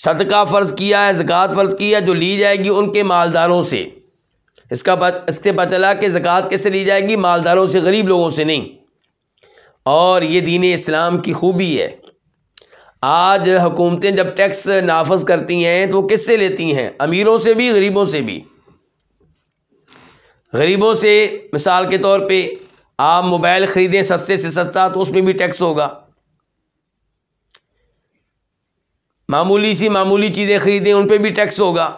सदका फ़र्ज़ किया है ज़क़़त फ़र्ज़ किया है जो ली जाएगी उनके मालदारों से इसका इससे पता चला कि ज़क़़त कैसे ली जाएगी मालदारों से गरीब लोगों से नहीं और ये दीन इस्लाम की खूबी है आज हुकूमतें जब टैक्स नाफज करती हैं तो किससे लेती हैं अमीरों से भी गरीबों से भी गरीबों से मिसाल के तौर पे आप मोबाइल ख़रीदें सस्ते से सस्ता तो उसमें भी टैक्स होगा मामूली सी मामूली चीज़ें ख़रीदें उन पर भी टैक्स होगा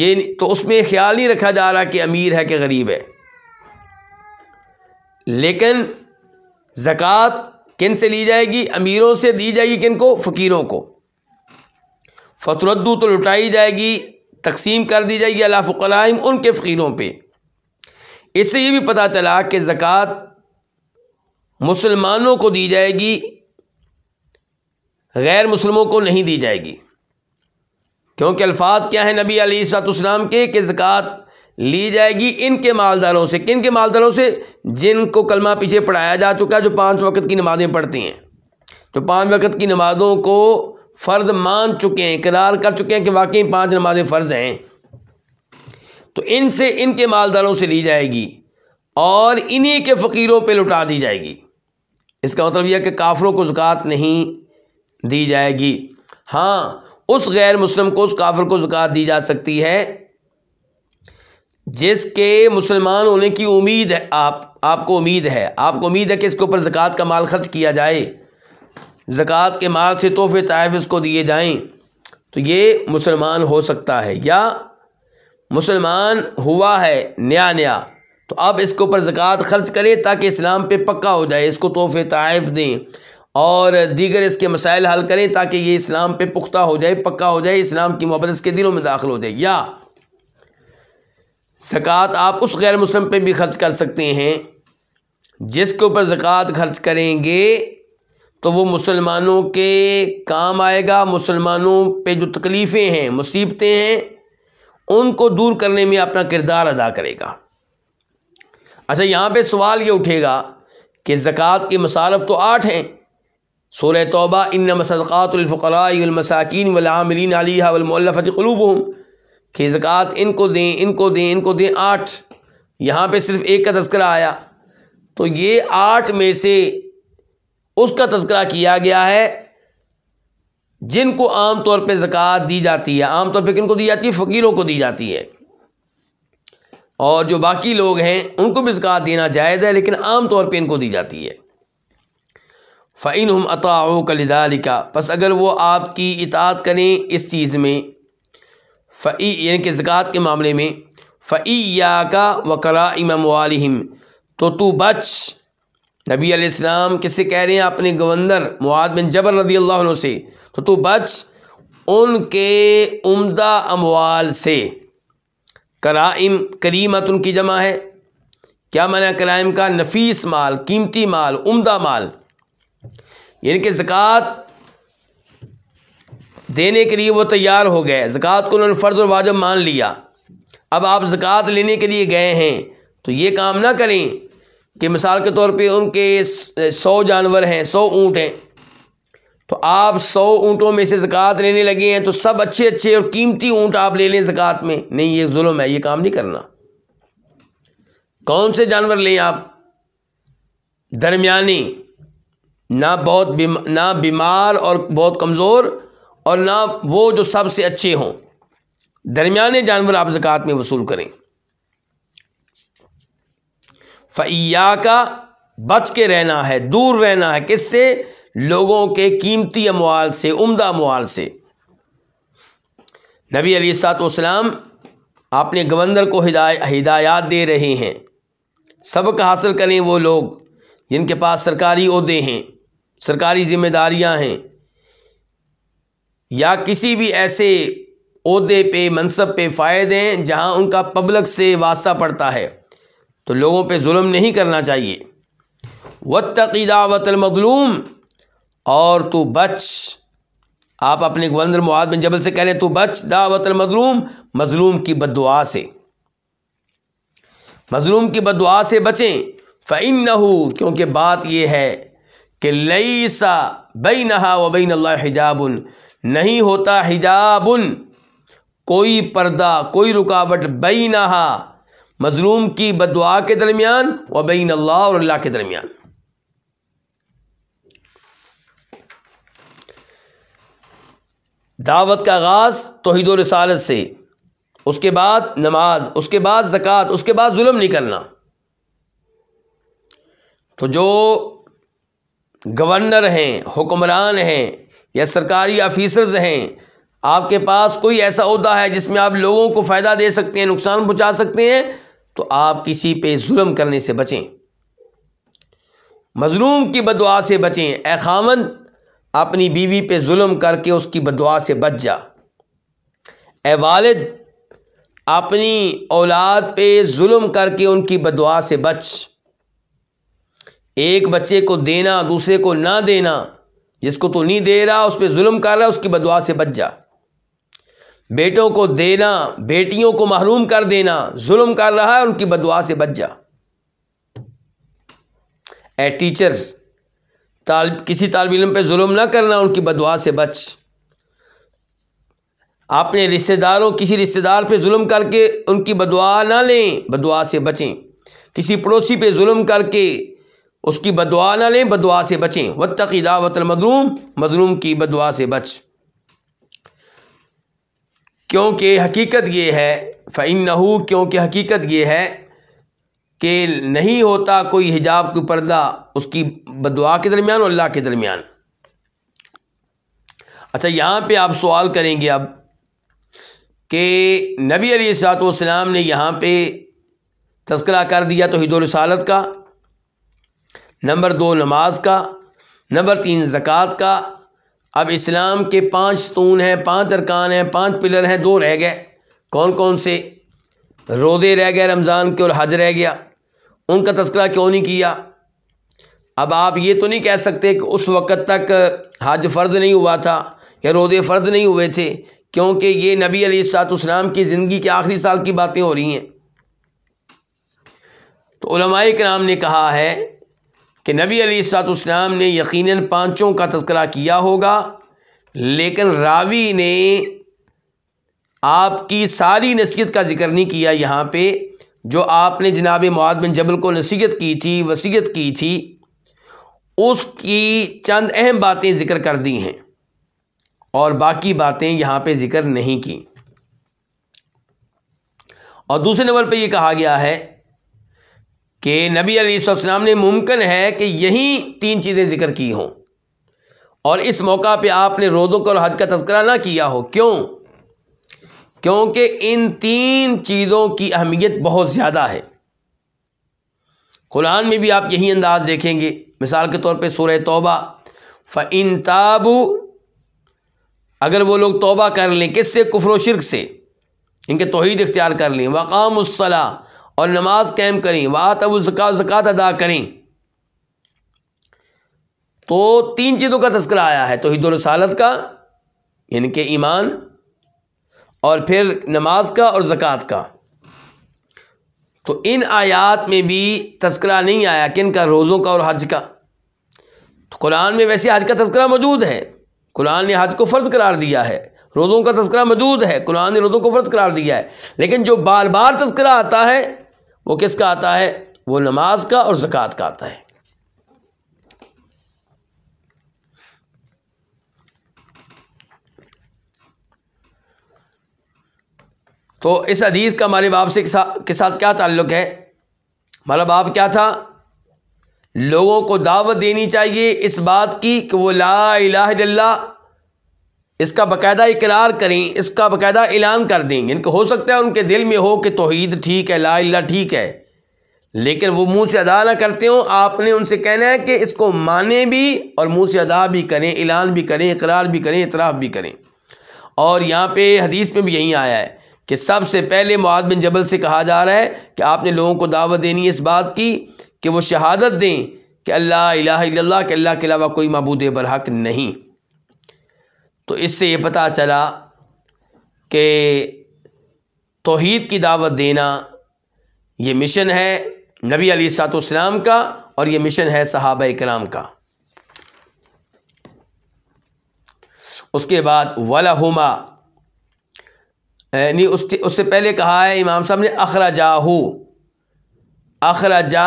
ये तो उसमें ख्याल नहीं रखा जा रहा कि अमीर है कि गरीब है लेकिन ज़क़़त किन से ली जाएगी अमीरों से दी जाएगी किन को फ़कीरों को फतरद्दू तो लुटाई जाएगी तकसीम कर दी जाएगी अला फ़ुकलाइम उनके फ़कीरों पर इससे ये भी पता चला कि ज़क़़त मुसलमानों को दी जाएगी गैर मुसलमों को नहीं दी जाएगी क्योंकि अल्फाज क्या है नबी अली सलाम के कि ज़क़़त ली जाएगी इनके मालदारों से किन के मालदारों से जिनको कलमा पीछे पढ़ाया जा चुका है जो पाँच वक्त की नमाज़ें पढ़ती हैं जो पाँच वक्त की नमाज़ों को फ़र्द मान चुके हैं इकरार कर चुके हैं कि वाकई पाँच नमाज़ें फ़र्ज हैं तो इनसे इनके मालदारों से ली जाएगी और इन्हीं के फ़कीरों पर लुटा दी जाएगी इसका मतलब यह कि काफरों को ज़क़़त नहीं दी जाएगी हाँ उस गैर मुस्लिम को उस काफिर को ज़क़़त दी जा सकती है जिसके मुसलमान होने की उम्मीद है आप आपको उम्मीद है आपको उम्मीद है कि इसके ऊपर ज़क़़त का माल खर्च किया जाए ज़क़़त के माल से तोहफे तहफ़ इसको दिए जाएँ तो ये मुसलमान हो सकता है या मुसलमान हुआ है नया नया तो अब इसके ऊपर ज़क़़त खर्च करें ताकि इस्लाम पे पक्का हो जाए इसको तोहफे तयफ़ दें और दीगर इसके मसाइल हल करें ताकि ये इस्लाम पे पुख्ता हो जाए पक्का हो जाए इस्लाम की मोहब्बत इसके दिलों में दाखिल हो जाए या ज़क़़त आप उस गैर मुस्लिम पे भी ख़र्च कर सकते हैं जिसके ऊपर ज़क़़त खर्च करेंगे तो वो मुसलमानों के काम आएगा मुसलमानों पे जो तकलीफ़ें हैं मुसीबतें हैं उनको दूर करने में अपना किरदार अदा करेगा अच्छा यहाँ पे सवाल ये उठेगा कि ज़क़़त के मसारफ तो आठ हैं सोलह तोबा इन मसदक़ातफ़रामसाकिन वामिलीन अलिया वलमफ़तलूब हूँ कि ज़क़़त इनको दें इनको दें इनको दें आठ यहाँ पे सिर्फ एक का तस्करा आया तो ये आठ में से उसका तस्करा किया गया है जिनको आम तौर पे ज़क़़त दी जाती है आम तौर पे किनको दी जाती है फ़कीरों को दी जाती है और जो बाकी लोग हैं उनको भी ज़क़़त देना जायज़ है लेकिन आम तौर पे इनको दी जाती है फ़ैन हम अताओ कलिदालिका बस अगर वो आपकी इतात करें इस चीज़ में फ़ी यानी कि ज़क़़त के मामले में फ़ी या का वकरा इमाम वालिम तो तू बच नबी आलाम किससे कह रहे हैं अपने गवर्नर मुआद बिन जबर रदी अल्लाह से तो तू बच उनके उम्दा अमवाल से कराइम करीमत उनकी जमा है क्या माना कराइम का नफीस माल कीमती माल उम्दा माल यानी कि ज़क़़त देने के लिए वो तैयार हो गए ज़क़़त को उन्होंने फ़र्ज़ और वाजब मान लिया अब आप ज़क़़त लेने के लिए गए हैं तो ये काम ना करें कि मिसाल के तौर पे उनके सौ जानवर हैं सौ ऊँट हैं तो आप सौ ऊँटों में से ज़क़़त लेने लगे हैं तो सब अच्छे अच्छे और कीमती ऊँट आप ले लें ज़क़़त में नहीं ये जुल्म है ये काम नहीं करना कौन से जानवर लें आप दरमियानी ना बहुत बीम, ना बीमार और बहुत कमज़ोर और ना वो जो सबसे अच्छे हों दरमियाने जानवर आप ज़क़़त में वसूल करें फ़ैया का बच के रहना है दूर रहना है किससे लोगों के कीमती अमवाल से उमदा अमवाल से नबी अली सातम आपने गवर्नर को हिदाय हिदायत दे रहे हैं सबक हासिल करें वो लोग जिनके पास सरकारी अहदे हैं सरकारी ज़िम्मेदारियां हैं या किसी भी ऐसे अहदे पे मनसब पे फ़ायद हैं जहाँ उनका पब्लिक से वास्ता पड़ता है तो लोगों पे जुल्म नहीं करना चाहिए वतकीदावतमगलूम और तू बच आप अपने गवर्नर मुआद में जबल से कह रहे हैं तू बच दावतमगलूम मज़लूम की बदुआ से मज़लूम की बदुआ से बचें फ़ैन न हो क्योंकि बात यह है कि लई सा बई नहा व नल्ला हिजाबन नहीं होता हिजाबुन कोई पर्दा कोई रुकावट बई नहा मज़लूम की बदवा के दरमियान व बीन अल्लाह और अल्लाह के दरमियान दावत का आगाज़ तोहद रसालत से उसके बाद नमाज उसके बाद जक़ात उसके बाद जुल्म नहीं करना तो जो गवर्नर हैं हुक्मरान हैं या सरकारी ऑफिसर्स हैं आपके पास कोई ऐसा अहदा है जिसमें आप लोगों को फ़ायदा दे सकते हैं नुकसान पहुँचा सकते हैं तो आप किसी पे जुल्म करने से बचें मजलूम की बदवा से बचें ए खामन अपनी बीवी पे जुल्म करके उसकी बदवा से बच जा ए वालिद अपनी औलाद पे जुल्म करके उनकी बदवा से बच एक बच्चे को देना दूसरे को ना देना जिसको तू नहीं दे रहा उस पर जुल्म कर रहा उसकी बदवा से बच जा बेटों को देना बेटियों को महरूम कर देना जुल्म कर रहा है उनकी बदवा से बच जा ए टीचर ताल, किसी तालब इलम पर जुल्म ना करना उनकी बदवा से बच अपने रिश्तेदारों किसी रिश्तेदार पे जुल्म करके उनकी बदवा ना लें बदवा से बचें किसी पड़ोसी पे जुल्म करके उसकी बदवा ना लें बदवा से बचें व तक दावतमजलूम मजलूम की बदवा से बच क्योंकि हकीकत ये है फ़ैन नहू क्योंकि हकीकत ये है कि नहीं होता कोई हिजाब की पर्दा उसकी बदवा के दरमियान और अल्लाह के दरमियान अच्छा यहाँ पे आप सवाल करेंगे अब कि नबी अली सात ने यहाँ पे तस्करा कर दिया तो हिदोरसालत का नंबर दो नमाज का नंबर तीन ज़क़़त का अब इस्लाम के पांच स्तून हैं पांच अरकान हैं पांच पिलर हैं दो रह गए कौन कौन से रोदे रह गए रमज़ान के और हज रह गया उनका तस्करा क्यों नहीं किया अब आप ये तो नहीं कह सकते कि उस वक़्त तक हज फ़र्ज़ नहीं हुआ था या रोदे फ़र्ज़ नहीं हुए थे क्योंकि ये नबी अलीसलाम की ज़िंदगी के आखिरी साल की बातें हो रही हैं तो नाम ने कहा है कि नबी अलीसलाम ने यकीन पाँचों का तस्करा किया होगा लेकिन रावी ने आपकी सारी नसीहत का जिक्र नहीं किया यहाँ पे जो आपने जनाब मुआद बिन जबल को नसीहत की थी वसीयत की थी उसकी चंद अहम बातें ज़िक्र कर दी हैं और बाकी बातें यहाँ पे ज़िक्र नहीं की और दूसरे नंबर पे ये कहा गया है कि नबी अलीसम ने मुमकिन है कि यही तीन चीज़ें ज़िक्र की हों और इस मौका पे आपने रोदों का और हज का तस्करा ना किया हो क्यों क्योंकि इन तीन चीज़ों की अहमियत बहुत ज़्यादा है कुरान में भी आप यही अंदाज़ देखेंगे मिसाल के तौर पे सूर्य तोबा फ़िन ताबू अगर वो लोग तौबा कर लें किससे कुफर शिरक से इनके तोहद इख्तियार कर लें वक़ाम और नमाज कैम करें वाह तब जक़ा ज़क़़त अदा करें तो तीन चीज़ों का तस्करा आया है तो तोहदरसालत का इनके ईमान और फिर नमाज का और ज़क़़त का तो इन आयात में भी तस्करा नहीं आया किन का रोज़ों का और हज का तो कुरान में वैसे हज का तस्करा मौजूद है कुरान ने हज को फ़र्ज़ करार दिया है रोज़ों का तस्करा मौजूद है कुरान ने रोज़ों को फ़र्ज़ करार दिया है लेकिन जो बार बार तस्करा आता है वो किसका आता है वो नमाज का और ज़क़़त का आता है तो इस अदीज का हमारे बाप से के साथ, के साथ क्या ताल्लुक़ है हमारा बाप क्या था लोगों को दावत देनी चाहिए इस बात की कि वो ला इलाह इसका बाकायदा इकरार करें इसका बाकायदा ऐलान कर दें इनको हो सकता है उनके दिल में हो कि तोहद ठीक है ला अल्लाह ठीक है लेकिन वो मुंह से अदा ना करते हो आपने उनसे कहना है कि इसको माने भी और मुंह से अदा भी करें ऐलान भी करें इकरार भी करें इतराफ़ भी करें और यहाँ पे हदीस में भी यही आया है कि सबसे पहले मुआद बिन जबल से कहा जा रहा है कि आपने लोगों को दावत देनी है इस बात की कि वो शहादत दें कि अल्लाह इलाह इल्लल्लाह के अल्लाह के अलावा कोई मबूद बरहक नहीं तो इससे ये पता चला कि तोहद की दावत देना ये मिशन है नबी अली सातम का और ये मिशन है सहाब कराम का उसके बाद वला हुमा यानी उसके उससे पहले कहा है इमाम साहब ने अखरा हो अखराजा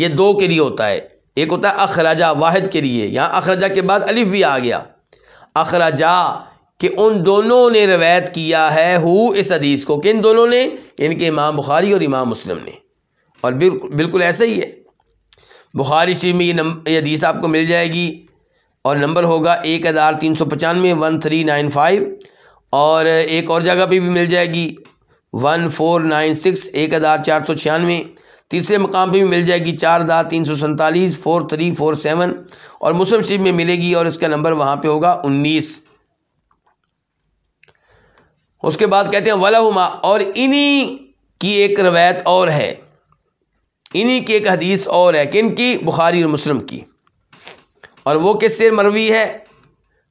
ये दो के लिए होता है एक होता है अखराजा वाहिद के लिए यहाँ अखराजा के बाद अलिफ भी आ गया अखराजा कि उन दोनों ने रवायत किया है हु इस हदीस को किन दोनों ने इनके इमाम बुखारी और इमाम मुस्लिम ने और बिल्कुल बिल्कुल ऐसा ही है बुखारी शरीफ में ये नम ये हदीस आपको मिल जाएगी और नंबर होगा एक हज़ार तीन सौ पचानवे वन थ्री नाइन फाइव और एक और जगह पे भी मिल जाएगी वन फोर नाइन सिक्स एक हज़ार चार सौ छियानवे तीसरे मकाम पे भी मिल जाएगी चार दा तीन सौ सैंतालीस फोर थ्री फोर सेवन और मुस्लिम शरीफ में मिलेगी और इसका नंबर वहाँ पे होगा उन्नीस उसके बाद कहते हैं वलाहुमा और इन्हीं की एक रवायत और है इन्हीं की एक हदीस और है किन की बुखारी और मुस्लिम की और वो किससे मरवी है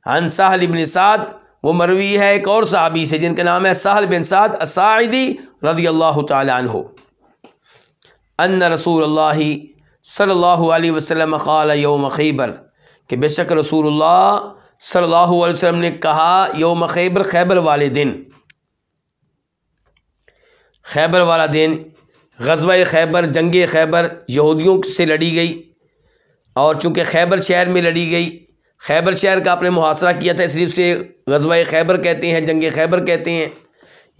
हन साहल इबन साद वो मरवी है एक और साहबी से जिनका नाम है साहल बिन साद असाइदी रदी अल्लाह तन हो अन रसूल सल्ला वसम क़ाल योम खैबर कि बेशक रसूल सल्ला वसम ने कहा योम खैबर खैबर वाले दिन खैबर वाला दिन गजवा खैबर जंग खैबर यहूदियों से लड़ी गई और चूँकि खैबर शहर में लड़ी गई खैबर शहर का आपने मुहासरा किया था इसलिए उसे गजवा खैबर कहते हैं जंग खैबर कहते हैं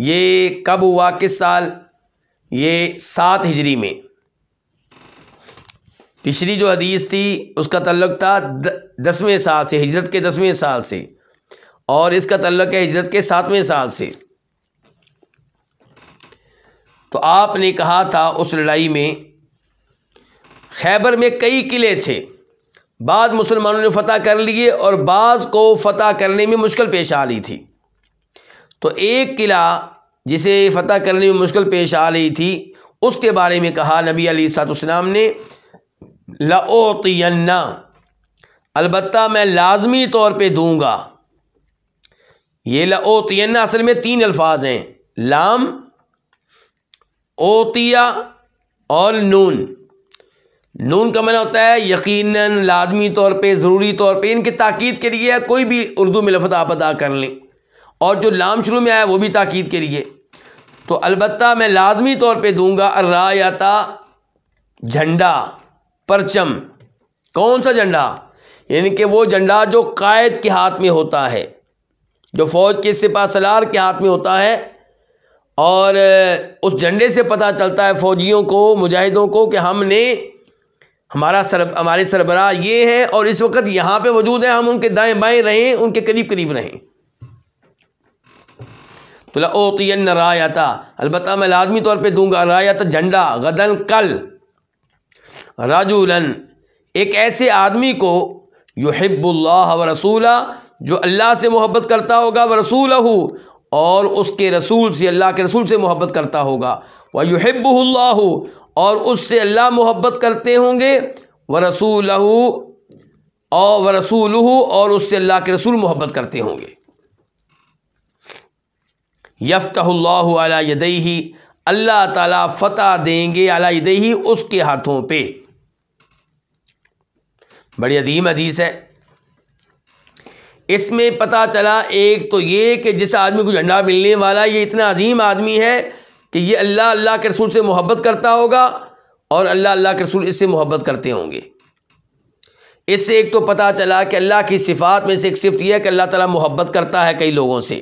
ये कब हुआ किस साल ये सात हिजरी में पिछली जो हदीस थी उसका तल्लक था दसवें साल से हिजरत के दसवें साल से और इसका तल्लक है हिजरत के सातवें साल से तो आपने कहा था उस लड़ाई में खैबर में कई किले थे बाद मुसलमानों ने फतह कर लिए और बाज़ को फतह करने में मुश्किल पेश आ रही थी तो एक किला जिसे फतह करने में मुश्किल पेश आ रही थी उसके बारे में कहा नबी अली सातुसनाम ने लातियन्ना अलबत् मैं लाजमी तौर पर दूंगा ये लातियन्ना असल में तीन अल्फाज हैं लाम ओतिया और नून नून का मना होता है यकीनन लाजमी तौर पर ज़रूरी तौर पर इनके ताक़ीद के लिए कोई भी उर्दू में लफ्ज़ आप अदा कर लें और जो लाम शुरू में आया वो भी ताक़ीद के लिए तो अलबत् मैं लाजमी तौर पे दूंगा अर्रायाता झंडा परचम कौन सा झंडा यानी कि वो झंडा जो कायद के हाथ में होता है जो फौज के सिपा सलार के हाथ में होता है और उस झंडे से पता चलता है फौजियों को मुजाहिदों को कि हमने हमारा सर हमारे सरबराह ये हैं और इस वक्त यहाँ पे मौजूद है हम उनके दाएं बाएं रहें उनके करीब करीब रहें तो लातियन रायता अलबत् मैं लाजमी तौर पे दूंगा आता झंडा गदन कल रजुलन एक ऐसे आदमी को युहिब्बुल्लाह व रसूला जो अल्लाह से मोहब्बत करता होगा व रसूल और उसके रसूल से अल्लाह के रसूल से मोहब्बत करता होगा व युहिब्बुल्लाह और उससे अल्लाह मोहब्बत करते होंगे व रसूल और व रसूल और उससे अल्लाह के रसूल मोहब्बत करते होंगे यफ्तल्ला यदई अल्लाह ताला फ़तह देंगे अला यदई उसके हाथों पे बड़ी अदीम अदीस है इसमें पता चला एक तो ये कि जिस आदमी को झंडा मिलने वाला ये इतना अजीम आदमी है कि ये अल्लाह अल्लाह के रसूल से मोहब्बत करता होगा और अल्लाह अल्लाह के रसूल इससे मोहब्बत करते होंगे इससे एक तो पता चला कि अल्लाह की सिफात में से एक सिफ्ट यह है कि अल्लाह ताला मोहब्बत करता है कई लोगों से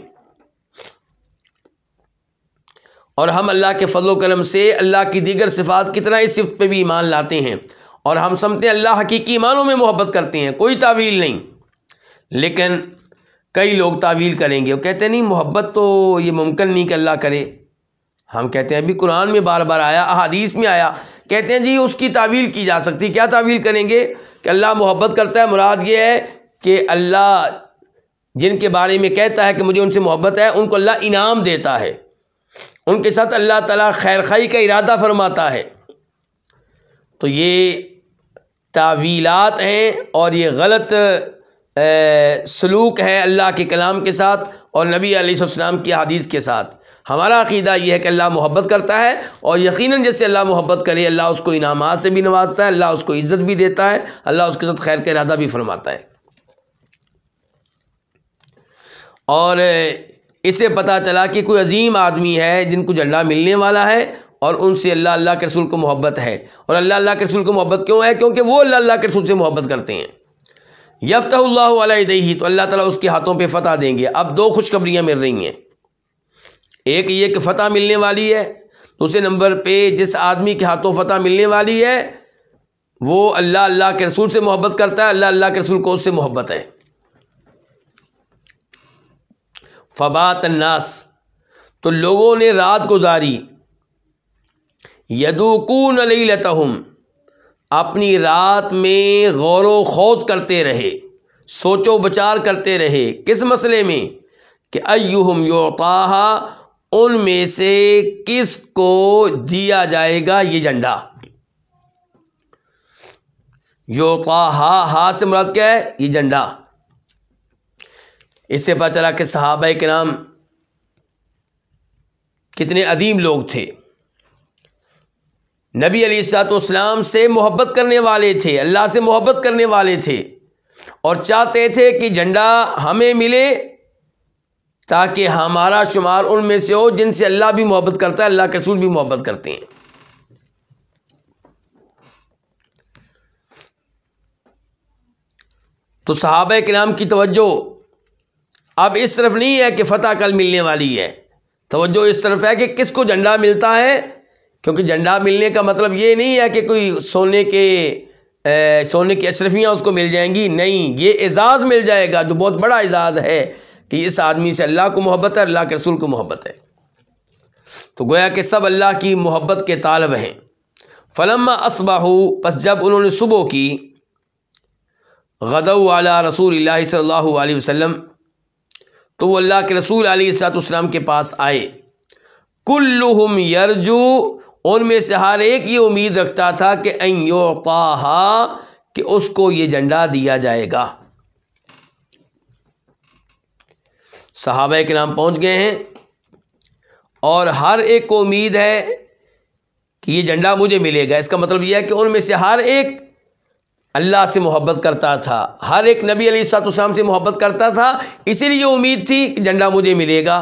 और हम अल्लाह के फजल से अल्लाह की दीगर सिफात कितना इस सिफ्ट पे भी ईमान लाते हैं और हम समझते हैं अल्लाह हकीकी ईमानों में मोहब्बत करते हैं कोई तावील नहीं लेकिन कई लोग तावील करेंगे वो कहते हैं नहीं मोहब्बत तो ये मुमकिन नहीं कि अल्लाह करे हम कहते हैं अभी कुरान में बार बार आया अहादीस में आया कहते हैं जी उसकी तावील की जा सकती क्या तावील करेंगे कि अल्लाह मोहब्बत करता है मुराद ये है कि अल्लाह जिनके बारे में कहता है कि मुझे उनसे मोहब्बत है उनको अल्लाह इनाम देता है उनके साथ अल्लाह ताला खैर खाई का इरादा फरमाता है तो ये तावीलात हैं और ये गलत सलूक है अल्लाह के कलाम के साथ और नबी आसमाम की हदीस के साथ हमारा अकीदा यह है कि अल्लाह मोहब्बत करता है और यकीनन जैसे अल्लाह मोहब्बत करे अल्लाह उसको इनाम से भी नवाजता है अल्लाह उसको इज़्ज़त भी देता है अल्लाह उसके साथ खैर का इरादा भी फरमाता है और इसे पता चला कि कोई अजीम आदमी है जिनको झंडा मिलने वाला है और उनसे अल्लाह अल्लाह के रसूल को मोहब्बत है और अल्लाह अल्लाह के रसूल को मोहब्बत क्यों है क्योंकि वो अल्लाह अल्लाह के रसूल से मोहब्बत करते हैं यफ्तल्लादी तो अल्लाह ताला उसके हाथों पे फ़तह देंगे अब दो खुशखबरियाँ मिल रही हैं एक ये कि फ़तह मिलने वाली है दूसरे नंबर पे जिस आदमी के हाथों फ़तह मिलने वाली है वो अल्लाह अल्लाह के रसूल से मोहब्बत करता है अल्लाह अल्लाह के रसूल को उससे मोहब्बत है फ़बात अन्नास तो लोगों ने रात गुजारी यदुकून लतहम अपनी रात में गौर व खोज करते रहे सोचो बचार करते रहे किस मसले में कि अयुहम योता उनमें से किस को दिया जाएगा ये झंडा योता हा हा से मुराद क्या है ये झंडा इससे पता चला कि सहाबा के नाम कितने अदीम लोग थे नबी अलीसलाम से मोहब्बत करने वाले थे अल्लाह से मोहब्बत करने वाले थे और चाहते थे कि झंडा हमें मिले ताकि हमारा शुमार उनमें से हो जिनसे अल्लाह भी मोहब्बत करता है अल्लाह के रसूल भी मोहब्बत करते हैं तो साहब नाम की तवज्जो अब इस तरफ नहीं है कि फ़तह कल मिलने वाली है तोज्जो इस तरफ है कि किसको झंडा मिलता है क्योंकि झंडा मिलने का मतलब ये नहीं है कि कोई सोने के ए, सोने की अशरफियाँ उसको मिल जाएंगी नहीं ये एजाज़ मिल जाएगा जो बहुत बड़ा एजाज़ है कि इस आदमी से अल्लाह को मोहब्बत है अल्लाह के रसूल को मोहब्बत है तो गोया कि सब अल्लाह की मोहब्बत के तालब हैं फलम असबाहू बस जब उन्होंने सुबह की गदव आला रसूल सल्ला वसम तो वो अल्लाह के रसूल सलाम के पास आए कुल्लुहुम यरजू उनमें से हर एक ये उम्मीद रखता था कि अयोताहा कि उसको ये झंडा दिया जाएगा साहब के नाम पहुंच गए हैं और हर एक को उम्मीद है कि ये झंडा मुझे मिलेगा इसका मतलब यह है कि उनमें से हर एक अल्लाह से मोहब्बत करता था हर एक नबी अली सात से मोहब्बत करता था इसीलिए उम्मीद थी कि झंडा मुझे मिलेगा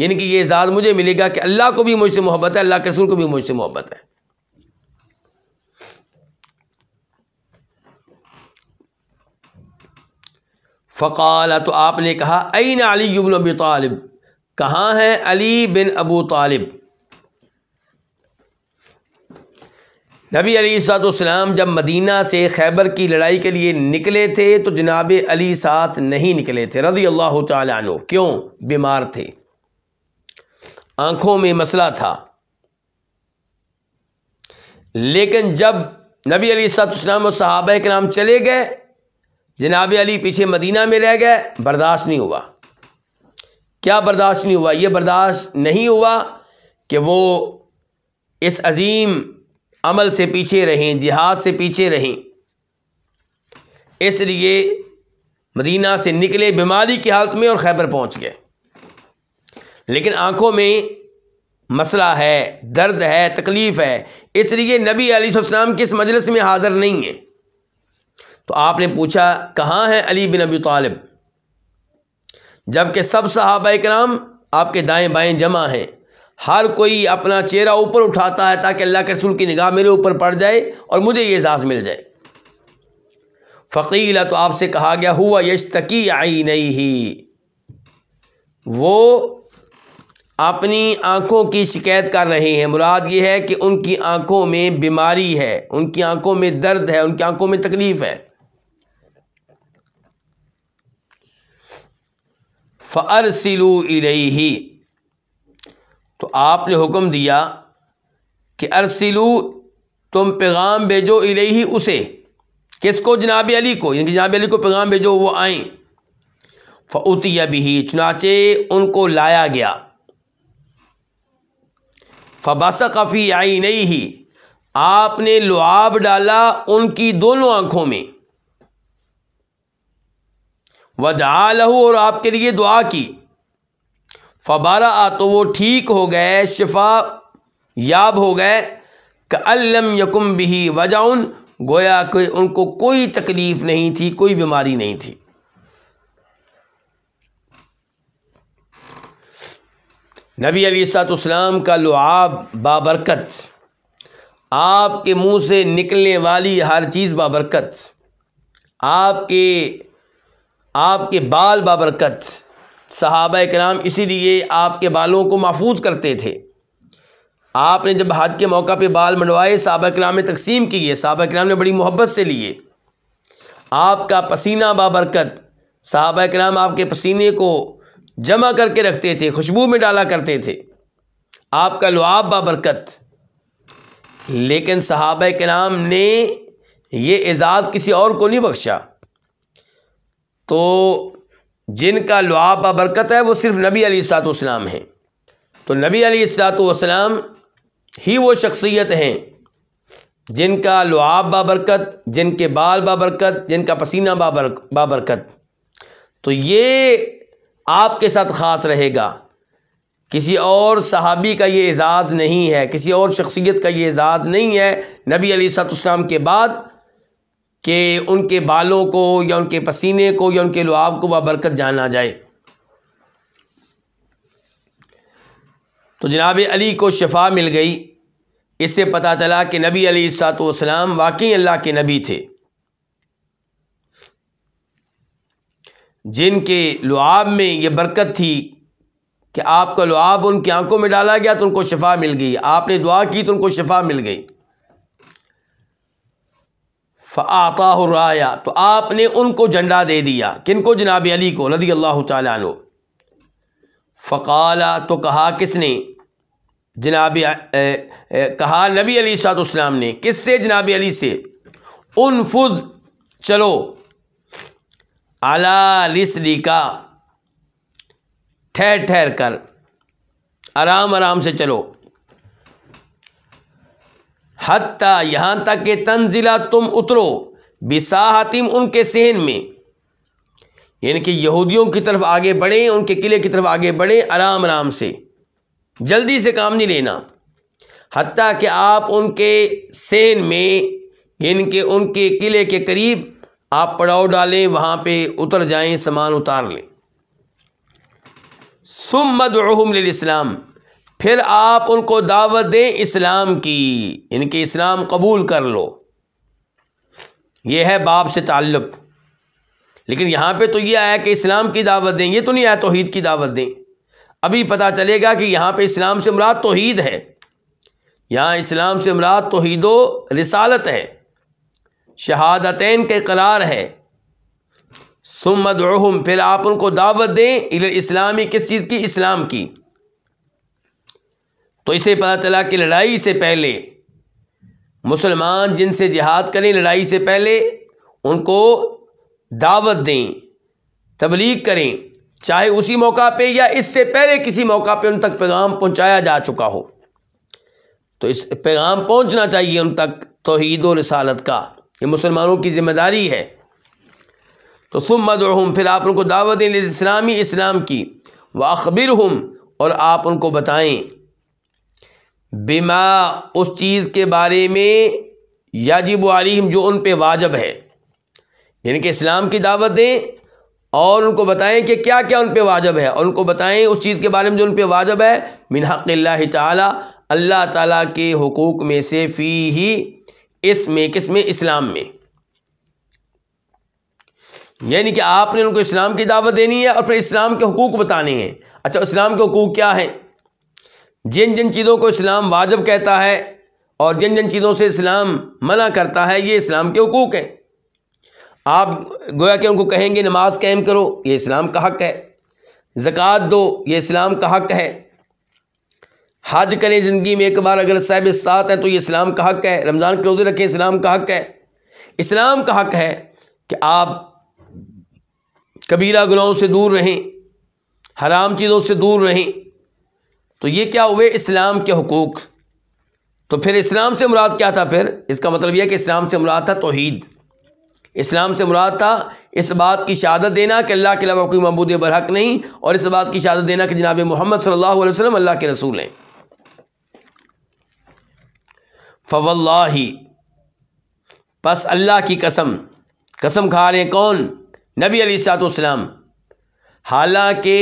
यानी कि ये एजाज़ मुझे मिलेगा कि अल्लाह को भी मुझसे मोहब्बत है अल्लाह के रसूल को भी मुझसे मोहब्बत है फ़काल तो आपने कहा अन अली बिन अबी तालिब कहाँ हैं अली बिन अबू तालिब नबी अली सातम जब मदीना से खैबर की लड़ाई के लिए निकले थे तो जनाब अली साथ नहीं निकले थे रजी अल्लाह तु क्यों बीमार थे आंखों में मसला था लेकिन जब नबी अली सतम और साहब के नाम चले गए जनाब अली पीछे मदीना में रह गए बर्दाश्त नहीं हुआ क्या बर्दाश्त नहीं हुआ ये बर्दाश्त नहीं हुआ कि वो इस अजीम अमल से पीछे रहें जिहाद से पीछे रहें इसलिए मदीना से निकले बीमारी की हालत में और खैबर पहुंच गए लेकिन आँखों में मसला है दर्द है तकलीफ़ है इसलिए नबी अलीसम किस मजलिस में हाज़िर नहीं है तो आपने पूछा कहाँ है अली बिन अबी तालब जबकि सब सहाबा कराम आपके दाएं बाएं जमा हैं हर कोई अपना चेहरा ऊपर उठाता है ताकि अल्लाह के रसूल की निगाह मेरे ऊपर पड़ जाए और मुझे ये एजाज़ मिल जाए फ़कीला तो आपसे कहा गया हुआ यश तकी आई नहीं ही वो अपनी आँखों की शिकायत कर रहे हैं मुराद ये है कि उनकी आँखों में बीमारी है उनकी आँखों में दर्द है उनकी आँखों में तकलीफ़ है फ़र सिलू ही तो आपने हुक्म दिया कि अरसिलू तुम पैगाम भेजो इलेही उसे किसको जनाब अली को यानी जनाब अली को पैगाम भेजो वो आएँ फ़तिया भी चुनाचे उनको लाया गया फबासा काफ़ी आई नहीं ही आपने लुआब डाला उनकी दोनों आंखों में वदा लहू और आपके लिए दुआ की फबारा आ तो वो ठीक हो गए शिफा याब हो गए कलम यकुम बिही वजाउन गोया कि उनको कोई तकलीफ़ नहीं थी कोई बीमारी नहीं थी नबी अलीसलाम का लुआब बाबरकत आपके मुंह से निकलने वाली हर चीज़ बाबरकत आपके आपके बाल बाबरकत सहाबा कराम इसीलिए आपके बालों को महफूज करते थे आपने जब हाथ के मौका पे बाल मंडवाए सहाबा कराम ने तकसीम किए सहाबा कराम ने बड़ी मोहब्बत से लिए आपका पसीना बाबरकत सहाबा कराम आपके पसीने को जमा करके रखते थे खुशबू में डाला करते थे आपका लुआब बरकत लेकिन सहाब के नाम ने यह एजाद किसी और को नहीं बख्शा तो जिनका लुआब बरकत है वो सिर्फ नबी अली हैं तो नबी अली ही वो शख्सियत हैं जिनका लुआब बाबरकत जिनके बाल बाबरकत जिनका पसीना बाबर बाबरकत तो ये आपके साथ ख़ास रहेगा किसी और सहाबी का ये एजाज़ नहीं है किसी और शख्सियत का ये एजाज़ नहीं है नबी अली सतम के बाद कि उनके बालों को या उनके पसीने को या उनके लुआब को बरकत जाना जाए तो जनाब अली को शफा मिल गई इससे पता चला कि नबी अली सातोसलाम वाकई अल्लाह के नबी थे जिनके लुआब में ये बरकत थी कि आपका लुआब उनकी आंखों में डाला गया तो उनको शफा मिल गई आपने दुआ की तो उनको शफा मिल गई फ़ाता राया तो आपने उनको झंडा दे दिया किनको जनाब अली को रदी अल्लाह तु फ़काला तो कहा किसने जनाब कहा नबी अली उसम ने किससे जनाब अली से उन फुद चलो अला लिसनी का ठहर ठहर कर आराम आराम से चलो हत्ता यहाँ तक कि तंजिला तुम उतरो बिसाहतिम उनके सहन में यानी कि यहूदियों की तरफ आगे बढ़ें उनके किले की तरफ आगे बढ़ें आराम आराम से जल्दी से काम नहीं लेना हती कि आप उनके सहन में यानी कि उनके किले के करीब आप पड़ाव डालें वहाँ पे उतर जाएं सामान उतार लें सुमद इस्लाम फिर आप उनको दावत दें इस्लाम की इनके इस्लाम कबूल कर लो ये है बाप से ताल्लुक़ लेकिन यहाँ पे तो ये आया कि इस्लाम की दावत दें ये तो नहीं आया तोहीद की दावत दें अभी पता चलेगा कि यहाँ पे इस्लाम से मुराद तोहहीद है यहाँ इस्लाम से मुराद तोहहीदो रिसालत है शहादतन के करार है सुमदम फिर आप उनको दावत दें इस्लामी किस चीज़ की इस्लाम की तो इसे पता चला कि लड़ाई से पहले मुसलमान जिनसे जिहाद करें लड़ाई से पहले उनको दावत दें तबलीग करें चाहे उसी मौका पे या इससे पहले किसी मौका पे उन तक पैगाम पहुंचाया जा चुका हो तो इस पैगाम पहुंचना चाहिए उन तक तोहद रसालत का ये मुसलमानों की ज़िम्मेदारी है तो सुम मदम फिर आप उनको दावत दें इस्लामी इस्लाम की वाखबिर और आप उनको बताएं बिमा उस चीज़ के बारे में याजिब आलिम जो उन पर वाजब है यानी कि इस्लाम की दावत दें और उनको बताएं कि क्या क्या उन पर वाजब है और उनको बताएं उस चीज़ के बारे में जो उन पर वाजब है मिन ताली अल्लाह ताला के हकूक़ में से फ़ी ही इसमें किस में इस्लाम में यानी कि आपने उनको इस्लाम की दावत देनी है और फिर इस्लाम के हकूक़ बताने हैं अच्छा इस्लाम के हकूक़ क्या हैं जिन जिन चीज़ों को इस्लाम वाजब कहता है और जिन जिन चीज़ों से इस्लाम मना करता है ये इस्लाम के हकूक़ हैं आप गोया कि उनको कहेंगे नमाज कायम करो ये इस्लाम का हक है ज़क़़त दो ये इस्लाम का हक है हज करें ज़िंदगी में एक बार अगर साहब सात है तो ये इस्लाम का हक है रमज़ान के रोज़े रखें इस्लाम का हक है इस्लाम का हक है कि आप कबीरा गुनाहों से दूर रहें हराम चीज़ों से दूर रहें तो ये क्या हुए इस्लाम के हकूक़ तो फिर इस्लाम से मुराद क्या था फिर इसका मतलब यह कि इस्लाम से मुराद था तोहद इस्लाम से मुराद था इस बात की शहादत देना कि अल्लाह के अलावा कोई मबूद बरहक नहीं और इस बात की शहादत देना कि जनाब मोहम्मद सल्लल्लाहु अलैहि वसल्लम अल्लाह के रसूल हैं फवल्लाही बस अल्लाह की कसम कसम खा रहे हैं कौन नबी अली सातम हालांकि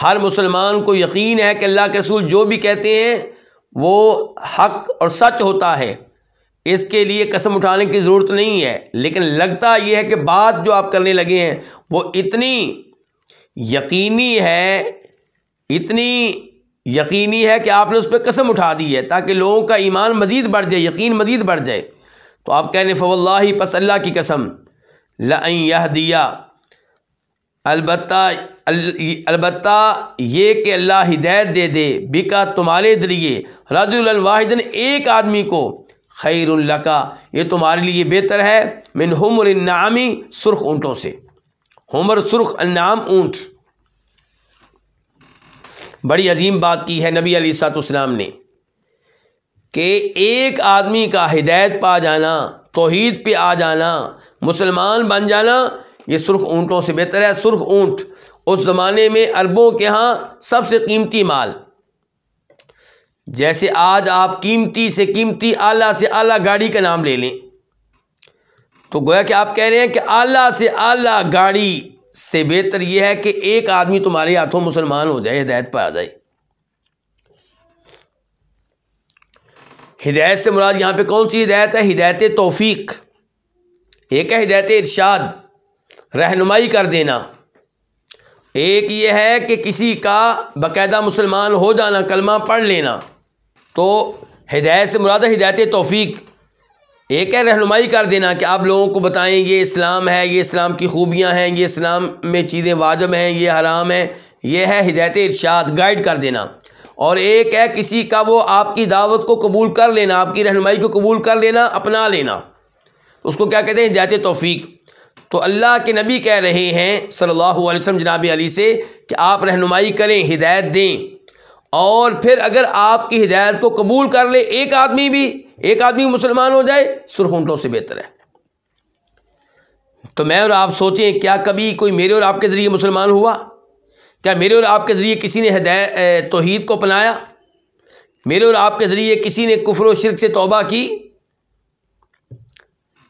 हर मुसलमान को यकीन है कि अल्लाह के रसूल जो भी कहते हैं वो हक और सच होता है इसके लिए कसम उठाने की ज़रूरत नहीं है लेकिन लगता यह है कि बात जो आप करने लगे हैं वो इतनी यकीनी है इतनी यकीनी है कि आपने उस पर कसम उठा दी है ताकि लोगों का ईमान मज़ीद बढ़ जाए यकीन मज़ीद बढ़ जाए तो आप कहने फ़वल्ला ही पस अल्लाह की कसम लई यह दिया अलबत् अलबत् ये कि अल्लाह हिदायत दे दे बिका तुम्हारे ज़रिए रजुलवाहिदन एक आदमी को का ये तुम्हारे लिए बेहतर है मिन हमर नामी सुर्ख ऊँटों से हमर सुर्ख नाम ऊँट बड़ी अजीम बात की है नबी अली ने कि एक आदमी का हिदायत पा जाना तोहद पर आ जाना मुसलमान बन जाना ये सुर्ख ऊँटों से बेहतर है सुर्ख ऊँट उस ज़माने में अरबों के यहाँ सबसे कीमती माल जैसे आज आप कीमती से कीमती आला से आला गाड़ी का नाम ले लें तो गोया कि आप कह रहे हैं कि आला से आला गाड़ी से बेहतर यह है कि एक आदमी तुम्हारे हाथों मुसलमान हो जाए हिदायत पर आ जाए हिदायत से मुराद यहाँ पे कौन सी हिदायत है हिदायत तोफ़ीक एक है हिदायत इरशाद रहनुमाई कर देना एक ये है कि किसी का बाकायदा मुसलमान हो जाना कलमा पढ़ लेना तो हिदायत से मुराद हिदायत तोफीक एक है रहनुमाई कर देना कि आप लोगों को बताएं ये इस्लाम है ये इस्लाम की खूबियाँ हैं ये इस्लाम में चीज़ें वाजब हैं ये हराम है ये है हिदायत इर्शाद गाइड कर देना और एक है किसी का वो आपकी दावत को कबूल कर लेना आपकी रहनुमाई को कबूल कर लेना अपना लेना तो उसको क्या कहते हैं हिदायत तोफ़ी तो अल्लाह के नबी कह रहे हैं सल्लल्लाहु अलैहि वसल्लम जनाब अली से कि आप रहनुमाई करें हिदायत दें और फिर अगर आपकी हिदायत को कबूल कर ले एक आदमी भी एक आदमी मुसलमान हो जाए सुरखुंडों से बेहतर है तो मैं और आप सोचें क्या कभी कोई मेरे और आपके ज़रिए मुसलमान हुआ क्या मेरे और आपके ज़रिए किसी ने हदाय तोहद को अपनाया मेरे और आपके ज़रिए किसी ने कुफर व शिरक से तोबा की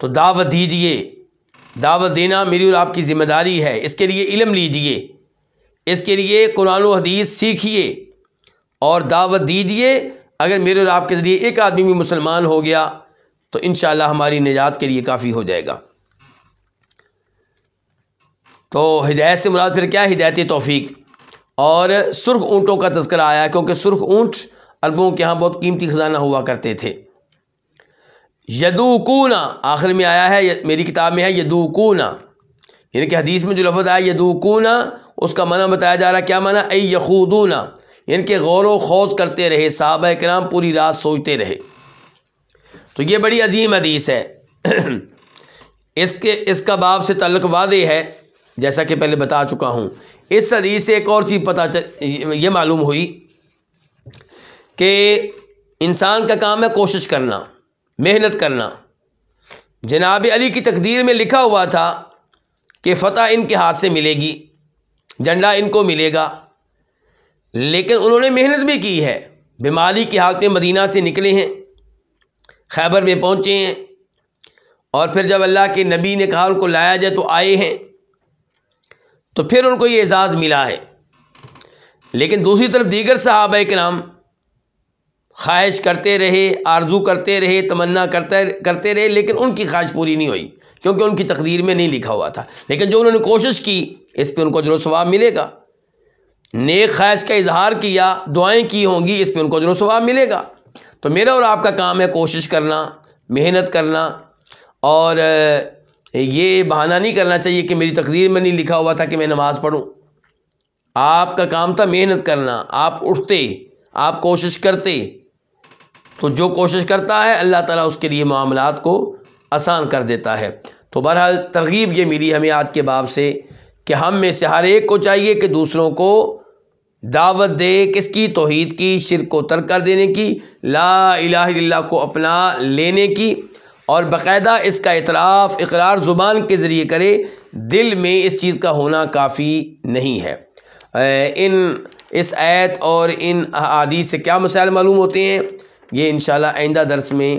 तो दावत दीजिए दावत देना मेरी और आपकी ज़िम्मेदारी है इसके लिए इलम लीजिए इसके लिए कुरान हदीस सीखिए और दावत दीजिए अगर मेरे और आपके ज़रिए एक आदमी भी मुसलमान हो गया तो इन हमारी निजात के लिए काफ़ी हो जाएगा तो हिदायत से मुराद फिर क्या हिदायती तोफ़ी और सुर्ख ऊँटों का तस्करा आया क्योंकि सुर्ख ऊँट अरबों के यहाँ बहुत कीमती ख़जाना हुआ करते थे यदूकूना आखिर में आया है मेरी किताब में है यदूकूना यानी कि हदीस में जो लफ्ज़ आया यदूकूना उसका माना बताया जा रहा है क्या माना ऐ यखूदूना इनके गौर ख़ौज करते रहे साहब कराम पूरी रात सोचते रहे तो ये बड़ी अजीम हदीस है इसके इसका बाप से तल्लक वादे है जैसा कि पहले बता चुका हूँ इस हदीस से एक और चीज़ पता चल ये मालूम हुई कि इंसान का काम है कोशिश करना मेहनत करना जनाब अली की तकदीर में लिखा हुआ था कि फ़तह इनके हाथ से मिलेगी झंडा इनको मिलेगा लेकिन उन्होंने मेहनत भी की है बीमारी की हालत में मदीना से निकले हैं खैबर में पहुँचे हैं और फिर जब अल्लाह के नबी ने कहा उनको लाया जाए तो आए हैं तो फिर उनको ये एजाज़ मिला है लेकिन दूसरी तरफ दीगर साहब के नाम ख्वाहिश करते रहे आरजू करते रहे तमन्ना करते करते रहे लेकिन उनकी ख्वाहिश पूरी नहीं हुई क्योंकि उनकी तकदीर में नहीं लिखा हुआ था लेकिन जो उन्होंने कोशिश की इस पर उनको जो स्वाब मिलेगा नेक ख्वाहिश का इजहार किया दुआएं की होंगी इस पर उनको जरूर स्वभाव मिलेगा तो मेरा और आपका काम है कोशिश करना मेहनत करना और ये बहाना नहीं करना चाहिए कि मेरी तकदीर में नहीं लिखा हुआ था कि मैं नमाज़ पढ़ूँ आपका काम था मेहनत करना आप उठते आप कोशिश करते तो जो कोशिश करता है अल्लाह ताला उसके लिए मामला को आसान कर देता है तो बहरहाल तरगीब ये मिली हमें आज के बाब से कि हम में से हर एक को चाहिए कि दूसरों को दावत दे किसकी तोहद की शिर को तर्क कर देने की ला अला को अपना लेने की और बाकायदा इसका इतराफ़ इकरार ज़ुबान के ज़रिए करे दिल में इस चीज़ का होना काफ़ी नहीं है इन इस आयत और इन आदि से क्या मसाइल मालूम होते हैं ये इन आइंदा दरस में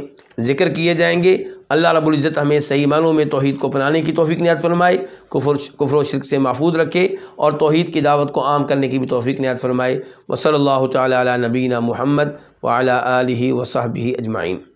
ज़िक्र किए जाएंगे अल्लाह रबुल्ज़त हमें सही मानों में तोहद को अपनाने की तोफ़ी नियात फरमाए कुफर कुफर शिरक से महफूज रखे और तोहद की दावत को आम करने की भी तोफ़ी नियात फरमाए वसल तबीना महमद वाल वसाबी अजमाइन